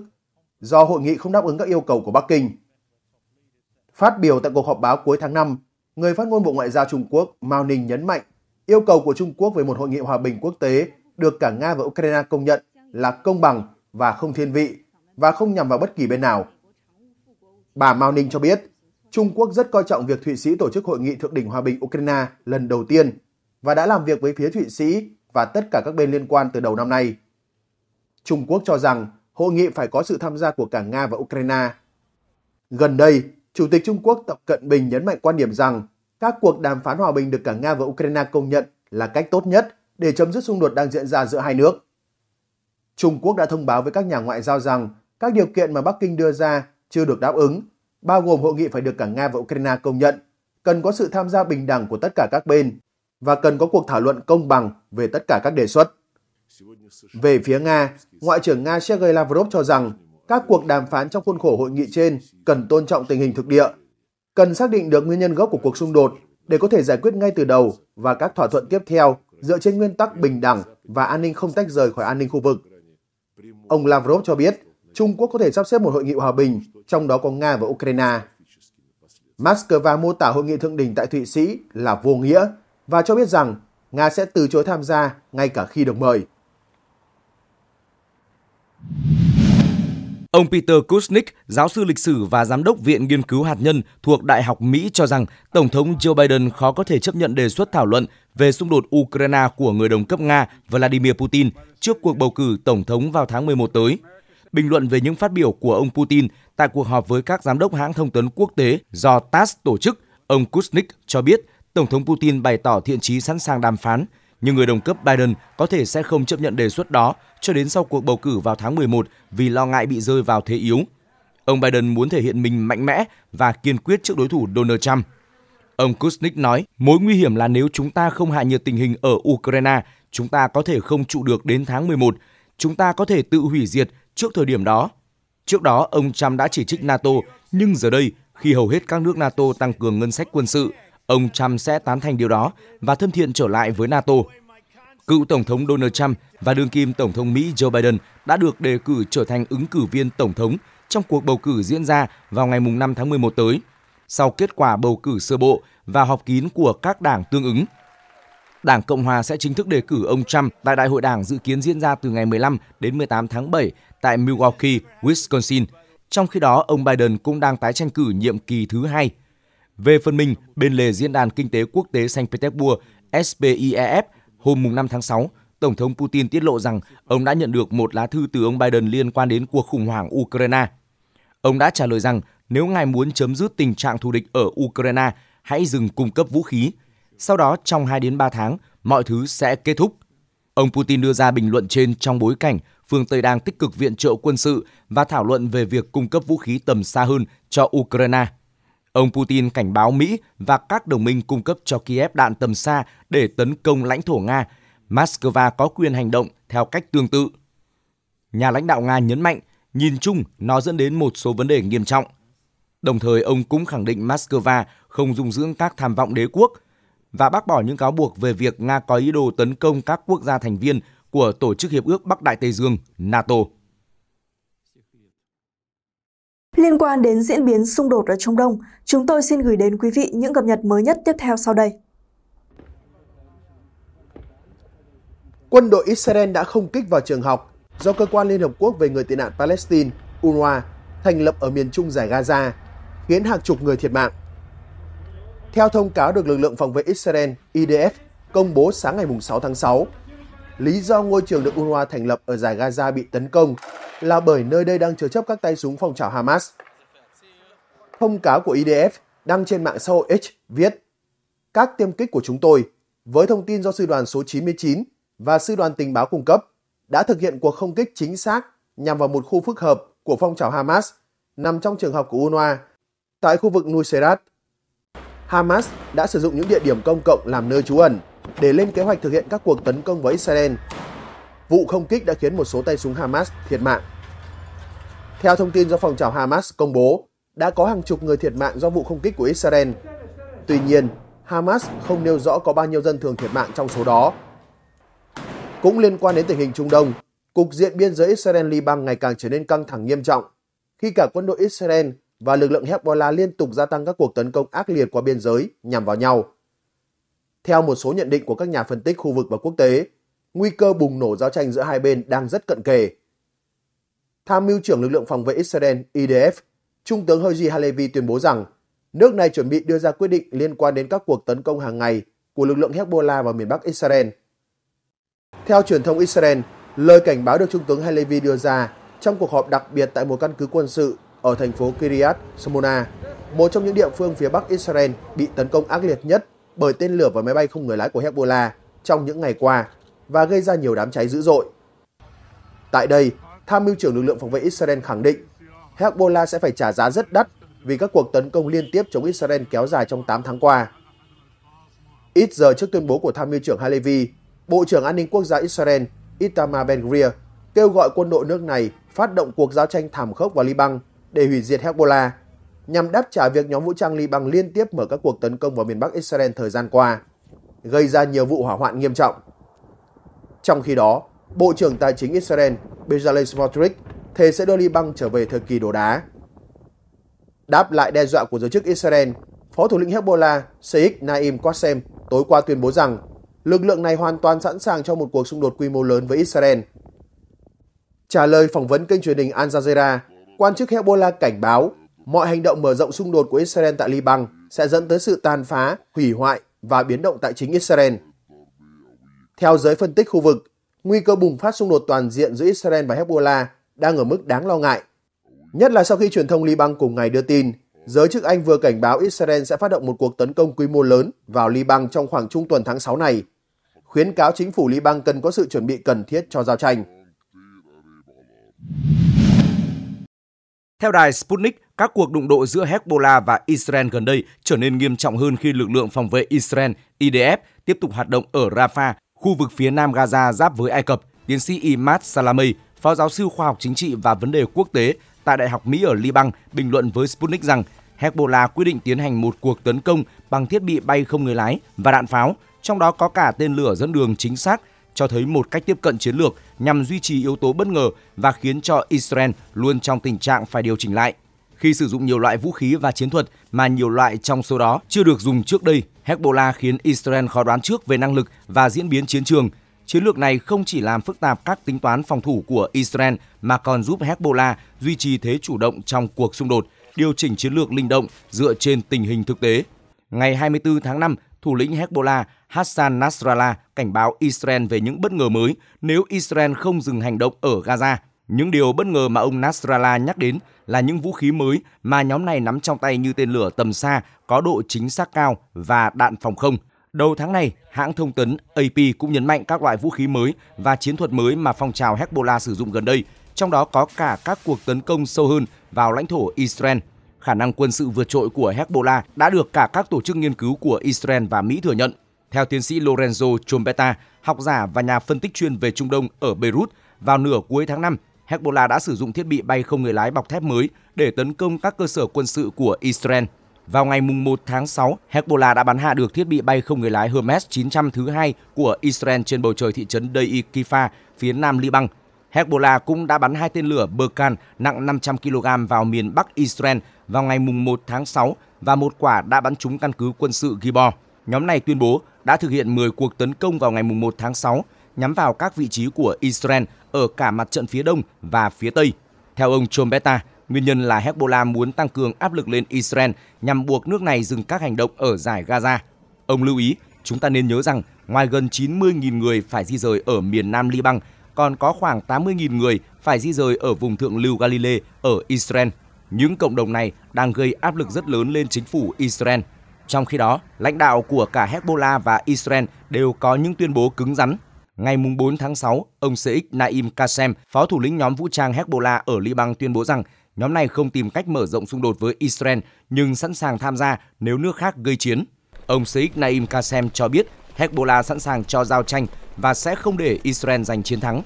do hội nghị không đáp ứng các yêu cầu của Bắc Kinh. Phát biểu tại cuộc họp báo cuối tháng 5, người phát ngôn Bộ Ngoại giao Trung Quốc Mao Ninh nhấn mạnh yêu cầu của Trung Quốc về một hội nghị hòa bình quốc tế được cả Nga và Ukraine công nhận là công bằng và không thiên vị và không nhằm vào bất kỳ bên nào. Bà Mao Ninh cho biết, Trung Quốc rất coi trọng việc Thụy Sĩ tổ chức hội nghị thượng đỉnh hòa bình Ukraine lần đầu tiên và đã làm việc với phía Thụy Sĩ và tất cả các bên liên quan từ đầu năm nay. Trung Quốc cho rằng hội nghị phải có sự tham gia của cả Nga và Ukraine. Gần đây, Chủ tịch Trung Quốc Tập Cận Bình nhấn mạnh quan điểm rằng các cuộc đàm phán hòa bình được cả Nga và Ukraine công nhận là cách tốt nhất để chấm dứt xung đột đang diễn ra giữa hai nước. Trung Quốc đã thông báo với các nhà ngoại giao rằng các điều kiện mà Bắc Kinh đưa ra chưa được đáp ứng, bao gồm hội nghị phải được cả Nga và Ukraine công nhận, cần có sự tham gia bình đẳng của tất cả các bên và cần có cuộc thảo luận công bằng về tất cả các đề xuất. Về phía Nga, Ngoại trưởng Nga Sergei Lavrov cho rằng các cuộc đàm phán trong khuôn khổ hội nghị trên cần tôn trọng tình hình thực địa, cần xác định được nguyên nhân gốc của cuộc xung đột để có thể giải quyết ngay từ đầu và các thỏa thuận tiếp theo dựa trên nguyên tắc bình đẳng và an ninh không tách rời khỏi an ninh khu vực. Ông Lavrov cho biết Trung Quốc có thể sắp xếp một hội nghị hòa bình, trong đó có Nga và Ukraine. Moscow mô tả hội nghị thượng đỉnh tại Thụy Sĩ là vô nghĩa và cho biết rằng Nga sẽ từ chối tham gia ngay cả khi được mời. Ông Peter Kuznick, giáo sư lịch sử và giám đốc Viện Nghiên cứu Hạt nhân thuộc Đại học Mỹ cho rằng Tổng thống Joe Biden khó có thể chấp nhận đề xuất thảo luận về xung đột Ukraine của người đồng cấp Nga Vladimir Putin trước cuộc bầu cử Tổng thống vào tháng 11 tới. Bình luận về những phát biểu của ông Putin tại cuộc họp với các giám đốc hãng thông tấn quốc tế do TASS tổ chức, ông Kuznick cho biết Tổng thống Putin bày tỏ thiện chí sẵn sàng đàm phán nhưng người đồng cấp Biden có thể sẽ không chấp nhận đề xuất đó cho đến sau cuộc bầu cử vào tháng 11 vì lo ngại bị rơi vào thế yếu. Ông Biden muốn thể hiện mình mạnh mẽ và kiên quyết trước đối thủ Donald Trump. Ông Kuznick nói, mối nguy hiểm là nếu chúng ta không hạ nhiệt tình hình ở Ukraine, chúng ta có thể không trụ được đến tháng 11. Chúng ta có thể tự hủy diệt trước thời điểm đó. Trước đó, ông Trump đã chỉ trích NATO, nhưng giờ đây, khi hầu hết các nước NATO tăng cường ngân sách quân sự, Ông Trump sẽ tán thành điều đó và thân thiện trở lại với NATO. Cựu Tổng thống Donald Trump và đương kim Tổng thống Mỹ Joe Biden đã được đề cử trở thành ứng cử viên Tổng thống trong cuộc bầu cử diễn ra vào ngày 5 tháng 11 tới, sau kết quả bầu cử sơ bộ và họp kín của các đảng tương ứng. Đảng Cộng hòa sẽ chính thức đề cử ông Trump tại đại hội đảng dự kiến diễn ra từ ngày 15 đến 18 tháng 7 tại Milwaukee, Wisconsin. Trong khi đó, ông Biden cũng đang tái tranh cử nhiệm kỳ thứ hai – về phần mình, bên lề Diễn đàn Kinh tế Quốc tế Saint Petersburg SPIEF hôm 5 tháng 6, Tổng thống Putin tiết lộ rằng ông đã nhận được một lá thư từ ông Biden liên quan đến cuộc khủng hoảng Ukraine. Ông đã trả lời rằng nếu ngài muốn chấm dứt tình trạng thù địch ở Ukraine, hãy dừng cung cấp vũ khí. Sau đó, trong 2 đến 3 tháng, mọi thứ sẽ kết thúc. Ông Putin đưa ra bình luận trên trong bối cảnh phương Tây đang tích cực viện trợ quân sự và thảo luận về việc cung cấp vũ khí tầm xa hơn cho Ukraine. Ông Putin cảnh báo Mỹ và các đồng minh cung cấp cho Kiev đạn tầm xa để tấn công lãnh thổ Nga. Moscow có quyền hành động theo cách tương tự. Nhà lãnh đạo Nga nhấn mạnh, nhìn chung nó dẫn đến một số vấn đề nghiêm trọng. Đồng thời, ông cũng khẳng định Moscow không dung dưỡng các tham vọng đế quốc và bác bỏ những cáo buộc về việc Nga có ý đồ tấn công các quốc gia thành viên của Tổ chức Hiệp ước Bắc Đại Tây Dương, NATO. Liên quan đến diễn biến xung đột ở Trung Đông, chúng tôi xin gửi đến quý vị những cập nhật mới nhất tiếp theo sau đây. Quân đội Israel đã không kích vào trường học do Cơ quan Liên Hợp Quốc về người tị nạn Palestine UNRWA thành lập ở miền trung giải Gaza, khiến hàng chục người thiệt mạng. Theo thông cáo được lực lượng phòng vệ Israel IDF công bố sáng ngày 6 tháng 6, lý do ngôi trường được UNRWA thành lập ở giải Gaza bị tấn công là bởi nơi đây đang chứa chấp các tay súng phong trào Hamas. Thông cáo của IDF e đăng trên mạng xã hội X viết Các tiêm kích của chúng tôi, với thông tin do sư đoàn số 99 và sư đoàn tình báo cung cấp, đã thực hiện cuộc không kích chính xác nhằm vào một khu phức hợp của phong trào Hamas nằm trong trường học của UNRWA tại khu vực Nuseirat. Hamas đã sử dụng những địa điểm công cộng làm nơi trú ẩn để lên kế hoạch thực hiện các cuộc tấn công với Israel. Vụ không kích đã khiến một số tay súng Hamas thiệt mạng. Theo thông tin do phòng trào Hamas công bố, đã có hàng chục người thiệt mạng do vụ không kích của Israel. Tuy nhiên, Hamas không nêu rõ có bao nhiêu dân thường thiệt mạng trong số đó. Cũng liên quan đến tình hình Trung Đông, cục diện biên giới Israel-Liban ngày càng trở nên căng thẳng nghiêm trọng khi cả quân đội Israel và lực lượng Hezbollah liên tục gia tăng các cuộc tấn công ác liệt qua biên giới nhằm vào nhau. Theo một số nhận định của các nhà phân tích khu vực và quốc tế, nguy cơ bùng nổ giao tranh giữa hai bên đang rất cận kề. Tham mưu trưởng lực lượng phòng vệ Israel IDF, Trung tướng Hoji Halevi tuyên bố rằng nước này chuẩn bị đưa ra quyết định liên quan đến các cuộc tấn công hàng ngày của lực lượng Hezbollah vào miền Bắc Israel. Theo truyền thông Israel, lời cảnh báo được Trung tướng Halevi đưa ra trong cuộc họp đặc biệt tại một căn cứ quân sự ở thành phố Kiryat Shmona, một trong những địa phương phía Bắc Israel bị tấn công ác liệt nhất bởi tên lửa và máy bay không người lái của Hezbollah trong những ngày qua và gây ra nhiều đám cháy dữ dội. Tại đây, tham mưu trưởng lực lượng phòng vệ Israel khẳng định Hezbollah sẽ phải trả giá rất đắt vì các cuộc tấn công liên tiếp chống Israel kéo dài trong 8 tháng qua. Ít giờ trước tuyên bố của tham mưu trưởng Halevi, Bộ trưởng An ninh Quốc gia Israel Itamar Ben-Gvir kêu gọi quân đội nước này phát động cuộc giao tranh thảm khốc vào Liban để hủy diệt Hezbollah nhằm đáp trả việc nhóm vũ trang Liban liên tiếp mở các cuộc tấn công vào miền Bắc Israel thời gian qua, gây ra nhiều vụ hỏa hoạn nghiêm trọng. Trong khi đó, Bộ trưởng Tài chính Israel Bezalel Smotrich thề sẽ đưa Liban trở về thời kỳ đổ đá. Đáp lại đe dọa của giới chức Israel, Phó thủ lĩnh Hezbollah Sheikh Naim Qassem tối qua tuyên bố rằng lực lượng này hoàn toàn sẵn sàng cho một cuộc xung đột quy mô lớn với Israel. Trả lời phỏng vấn kênh truyền hình Al Jazeera, quan chức Hezbollah cảnh báo mọi hành động mở rộng xung đột của Israel tại Liban sẽ dẫn tới sự tàn phá, hủy hoại và biến động tại chính Israel. Theo giới phân tích khu vực, nguy cơ bùng phát xung đột toàn diện giữa Israel và Hezbollah đang ở mức đáng lo ngại. Nhất là sau khi truyền thông Liban cùng ngày đưa tin, giới chức Anh vừa cảnh báo Israel sẽ phát động một cuộc tấn công quy mô lớn vào Liban trong khoảng trung tuần tháng 6 này, khuyến cáo chính phủ Liban cần có sự chuẩn bị cần thiết cho giao tranh. Theo đài Sputnik, các cuộc đụng độ giữa Hezbollah và Israel gần đây trở nên nghiêm trọng hơn khi lực lượng phòng vệ Israel IDF tiếp tục hoạt động ở Rafah, khu vực phía nam Gaza giáp với Ai Cập. Tiến sĩ Imad Salameh, phó giáo sư khoa học chính trị và vấn đề quốc tế tại Đại học Mỹ ở Liban, bình luận với Sputnik rằng Hezbollah quyết định tiến hành một cuộc tấn công bằng thiết bị bay không người lái và đạn pháo, trong đó có cả tên lửa dẫn đường chính xác cho thấy một cách tiếp cận chiến lược nhằm duy trì yếu tố bất ngờ và khiến cho Israel luôn trong tình trạng phải điều chỉnh lại. Khi sử dụng nhiều loại vũ khí và chiến thuật mà nhiều loại trong số đó chưa được dùng trước đây, Hezbollah khiến Israel khó đoán trước về năng lực và diễn biến chiến trường. Chiến lược này không chỉ làm phức tạp các tính toán phòng thủ của Israel mà còn giúp Hezbollah duy trì thế chủ động trong cuộc xung đột, điều chỉnh chiến lược linh động dựa trên tình hình thực tế. Ngày 24 tháng 5, thủ lĩnh Hezbollah Hassan Nasrallah cảnh báo Israel về những bất ngờ mới nếu Israel không dừng hành động ở Gaza. Những điều bất ngờ mà ông Nasrallah nhắc đến là những vũ khí mới mà nhóm này nắm trong tay như tên lửa tầm xa có độ chính xác cao và đạn phòng không. Đầu tháng này, hãng thông tấn AP cũng nhấn mạnh các loại vũ khí mới và chiến thuật mới mà phong trào Hezbollah sử dụng gần đây, trong đó có cả các cuộc tấn công sâu hơn vào lãnh thổ Israel khả năng quân sự vượt trội của Hezbollah đã được cả các tổ chức nghiên cứu của Israel và Mỹ thừa nhận. Theo tiến sĩ Lorenzo Chombeta, học giả và nhà phân tích chuyên về Trung Đông ở Beirut, vào nửa cuối tháng 5, Hezbollah đã sử dụng thiết bị bay không người lái bọc thép mới để tấn công các cơ sở quân sự của Israel. Vào ngày mùng 1 tháng 6, Hezbollah đã bắn hạ được thiết bị bay không người lái Hermes 900 thứ hai của Israel trên bầu trời thị trấn Dei Kifa, phía nam Liban. Hezbollah cũng đã bắn hai tên lửa Berkan nặng 500 kg vào miền Bắc Israel vào ngày mùng 1 tháng 6 và một quả đã bắn trúng căn cứ quân sự Gibor. Nhóm này tuyên bố đã thực hiện 10 cuộc tấn công vào ngày mùng 1 tháng 6 nhắm vào các vị trí của Israel ở cả mặt trận phía đông và phía tây. Theo ông Chombetta, nguyên nhân là Hezbollah muốn tăng cường áp lực lên Israel nhằm buộc nước này dừng các hành động ở giải Gaza. Ông lưu ý, chúng ta nên nhớ rằng ngoài gần 90.000 người phải di rời ở miền nam Liban, còn có khoảng 80.000 người phải di rời ở vùng thượng lưu Galilee ở Israel. Những cộng đồng này đang gây áp lực rất lớn lên chính phủ Israel. Trong khi đó, lãnh đạo của cả Hezbollah và Israel đều có những tuyên bố cứng rắn. Ngày 4 tháng 6, ông Sheikh Naim Kassem, phó thủ lĩnh nhóm vũ trang Hezbollah ở Liban tuyên bố rằng nhóm này không tìm cách mở rộng xung đột với Israel nhưng sẵn sàng tham gia nếu nước khác gây chiến. Ông Sheikh Naim Kassem cho biết Hezbollah sẵn sàng cho giao tranh và sẽ không để Israel giành chiến thắng.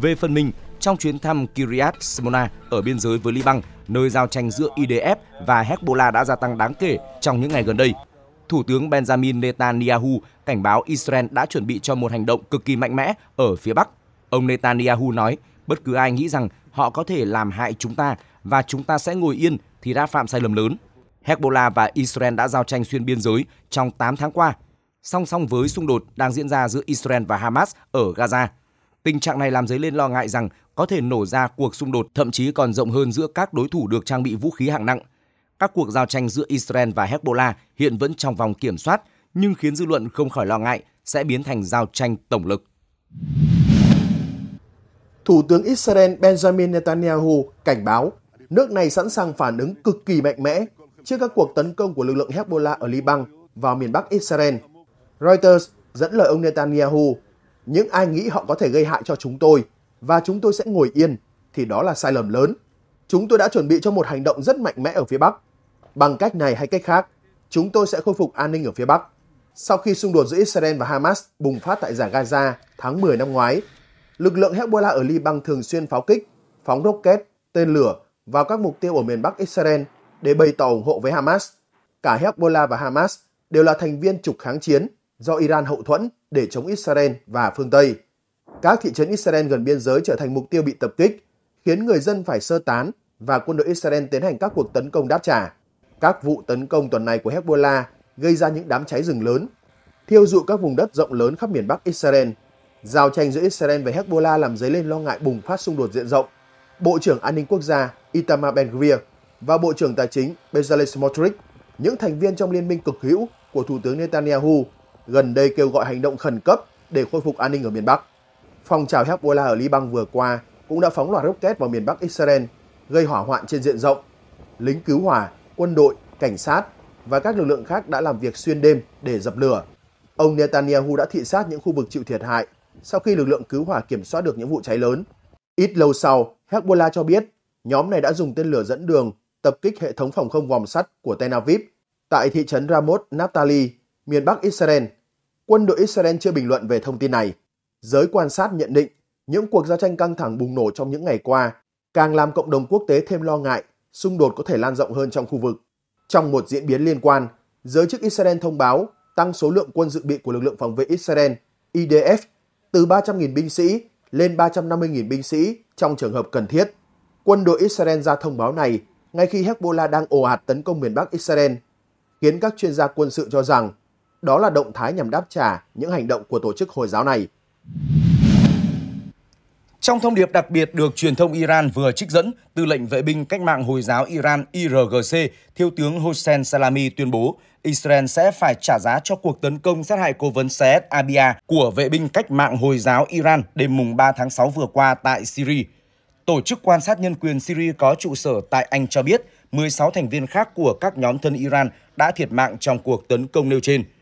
Về phần mình, trong chuyến thăm Kiryat Smona ở biên giới với Liban, nơi giao tranh giữa IDF và Hezbollah đã gia tăng đáng kể trong những ngày gần đây. Thủ tướng Benjamin Netanyahu cảnh báo Israel đã chuẩn bị cho một hành động cực kỳ mạnh mẽ ở phía Bắc. Ông Netanyahu nói, bất cứ ai nghĩ rằng họ có thể làm hại chúng ta và chúng ta sẽ ngồi yên thì đã phạm sai lầm lớn. Hezbollah và Israel đã giao tranh xuyên biên giới trong 8 tháng qua, song song với xung đột đang diễn ra giữa Israel và Hamas ở Gaza. Tình trạng này làm dấy lên lo ngại rằng có thể nổ ra cuộc xung đột thậm chí còn rộng hơn giữa các đối thủ được trang bị vũ khí hạng nặng. Các cuộc giao tranh giữa Israel và Hezbollah hiện vẫn trong vòng kiểm soát, nhưng khiến dư luận không khỏi lo ngại sẽ biến thành giao tranh tổng lực. Thủ tướng Israel Benjamin Netanyahu cảnh báo nước này sẵn sàng phản ứng cực kỳ mạnh mẽ trước các cuộc tấn công của lực lượng Hezbollah ở Liban vào miền Bắc Israel. Reuters dẫn lời ông Netanyahu những ai nghĩ họ có thể gây hại cho chúng tôi và chúng tôi sẽ ngồi yên thì đó là sai lầm lớn. Chúng tôi đã chuẩn bị cho một hành động rất mạnh mẽ ở phía Bắc. Bằng cách này hay cách khác, chúng tôi sẽ khôi phục an ninh ở phía Bắc. Sau khi xung đột giữa Israel và Hamas bùng phát tại giải Gaza tháng 10 năm ngoái, lực lượng Hezbollah ở Liban thường xuyên pháo kích, phóng rocket, tên lửa vào các mục tiêu ở miền Bắc Israel để bày tỏ ủng hộ với Hamas. Cả Hezbollah và Hamas đều là thành viên trục kháng chiến do Iran hậu thuẫn để chống Israel và phương Tây. Các thị trấn Israel gần biên giới trở thành mục tiêu bị tập kích, khiến người dân phải sơ tán và quân đội Israel tiến hành các cuộc tấn công đáp trả. Các vụ tấn công tuần này của Hezbollah gây ra những đám cháy rừng lớn, thiêu dụi các vùng đất rộng lớn khắp miền Bắc Israel. Giao tranh giữa Israel và Hezbollah làm dấy lên lo ngại bùng phát xung đột diện rộng. Bộ trưởng An ninh Quốc gia Itamar Ben-Gvir và Bộ trưởng Tài chính Bezalel Smotrich, những thành viên trong liên minh cực hữu của Thủ tướng Netanyahu gần đây kêu gọi hành động khẩn cấp để khôi phục an ninh ở miền Bắc. Phong trào Hezbollah ở Liban vừa qua cũng đã phóng loạt rocket vào miền Bắc Israel, gây hỏa hoạn trên diện rộng. Lính cứu hỏa, quân đội, cảnh sát và các lực lượng khác đã làm việc xuyên đêm để dập lửa. Ông Netanyahu đã thị sát những khu vực chịu thiệt hại sau khi lực lượng cứu hỏa kiểm soát được những vụ cháy lớn. Ít lâu sau, Hezbollah cho biết nhóm này đã dùng tên lửa dẫn đường tập kích hệ thống phòng không vòng sắt của Tel Aviv tại thị trấn Ramot Naphtali miền Bắc Israel. Quân đội Israel chưa bình luận về thông tin này. Giới quan sát nhận định những cuộc giao tranh căng thẳng bùng nổ trong những ngày qua càng làm cộng đồng quốc tế thêm lo ngại xung đột có thể lan rộng hơn trong khu vực. Trong một diễn biến liên quan, giới chức Israel thông báo tăng số lượng quân dự bị của lực lượng phòng vệ Israel IDF từ 300.000 binh sĩ lên 350.000 binh sĩ trong trường hợp cần thiết. Quân đội Israel ra thông báo này ngay khi Hezbollah đang ồ ạt tấn công miền Bắc Israel, khiến các chuyên gia quân sự cho rằng đó là động thái nhằm đáp trả những hành động của tổ chức Hồi giáo này. Trong thông điệp đặc biệt được truyền thông Iran vừa trích dẫn, tư lệnh vệ binh cách mạng Hồi giáo Iran IRGC, Thiếu tướng Hossein Salami tuyên bố Israel sẽ phải trả giá cho cuộc tấn công sát hại cố vấn Saed Abia của vệ binh cách mạng Hồi giáo Iran đêm mùng 3 tháng 6 vừa qua tại Syria. Tổ chức quan sát nhân quyền Syria có trụ sở tại Anh cho biết 16 thành viên khác của các nhóm thân Iran đã thiệt mạng trong cuộc tấn công nêu trên –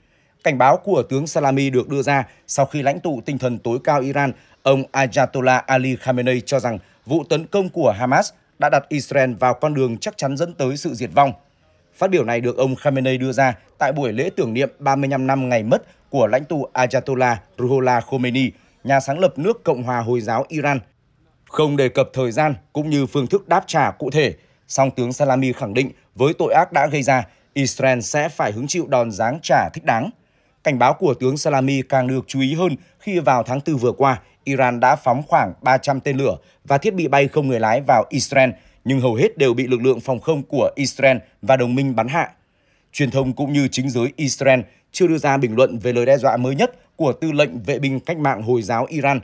Cảnh báo của tướng Salami được đưa ra sau khi lãnh tụ tinh thần tối cao Iran, ông Ayatollah Ali Khamenei cho rằng vụ tấn công của Hamas đã đặt Israel vào con đường chắc chắn dẫn tới sự diệt vong. Phát biểu này được ông Khamenei đưa ra tại buổi lễ tưởng niệm 35 năm ngày mất của lãnh tụ Ayatollah Ruhollah Khomeini, nhà sáng lập nước Cộng hòa Hồi giáo Iran. Không đề cập thời gian cũng như phương thức đáp trả cụ thể, song tướng Salami khẳng định với tội ác đã gây ra, Israel sẽ phải hứng chịu đòn giáng trả thích đáng. Cảnh báo của tướng Salami càng được chú ý hơn khi vào tháng 4 vừa qua, Iran đã phóng khoảng 300 tên lửa và thiết bị bay không người lái vào Israel, nhưng hầu hết đều bị lực lượng phòng không của Israel và đồng minh bắn hạ. Truyền thông cũng như chính giới Israel chưa đưa ra bình luận về lời đe dọa mới nhất của tư lệnh vệ binh cách mạng Hồi giáo Iran.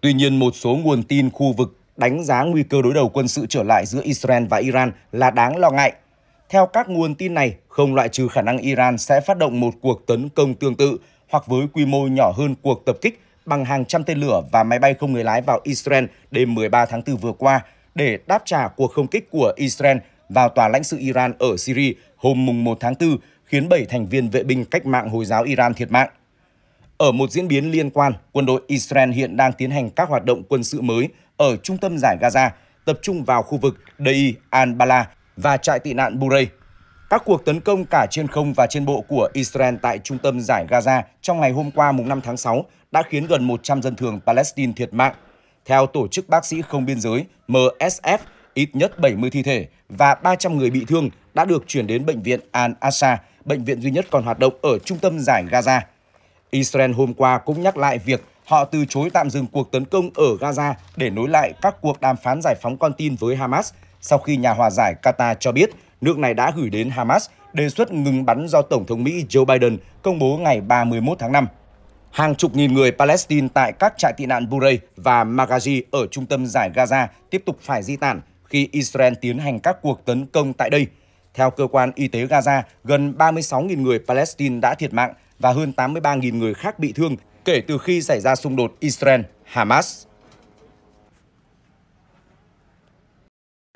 Tuy nhiên, một số nguồn tin khu vực đánh giá nguy cơ đối đầu quân sự trở lại giữa Israel và Iran là đáng lo ngại – theo các nguồn tin này, không loại trừ khả năng Iran sẽ phát động một cuộc tấn công tương tự hoặc với quy mô nhỏ hơn cuộc tập kích bằng hàng trăm tên lửa và máy bay không người lái vào Israel đêm 13 tháng 4 vừa qua để đáp trả cuộc không kích của Israel vào tòa lãnh sự Iran ở Syria hôm mùng 1 tháng 4 khiến 7 thành viên vệ binh cách mạng Hồi giáo Iran thiệt mạng. Ở một diễn biến liên quan, quân đội Israel hiện đang tiến hành các hoạt động quân sự mới ở trung tâm giải Gaza, tập trung vào khu vực Dei al-Bala và trại tị nạn Burey. Các cuộc tấn công cả trên không và trên bộ của Israel tại trung tâm giải Gaza trong ngày hôm qua mùng 5 tháng 6 đã khiến gần 100 dân thường Palestine thiệt mạng. Theo Tổ chức Bác sĩ Không Biên giới MSF, ít nhất 70 thi thể và 300 người bị thương đã được chuyển đến bệnh viện Al-Aqsa, bệnh viện duy nhất còn hoạt động ở trung tâm giải Gaza. Israel hôm qua cũng nhắc lại việc họ từ chối tạm dừng cuộc tấn công ở Gaza để nối lại các cuộc đàm phán giải phóng con tin với Hamas – sau khi nhà hòa giải Qatar cho biết nước này đã gửi đến Hamas đề xuất ngừng bắn do Tổng thống Mỹ Joe Biden công bố ngày 31 tháng 5. Hàng chục nghìn người Palestine tại các trại tị nạn Buray và Magazi ở trung tâm giải Gaza tiếp tục phải di tản khi Israel tiến hành các cuộc tấn công tại đây. Theo cơ quan y tế Gaza, gần 36.000 người Palestine đã thiệt mạng và hơn 83.000 người khác bị thương kể từ khi xảy ra xung đột Israel-Hamas.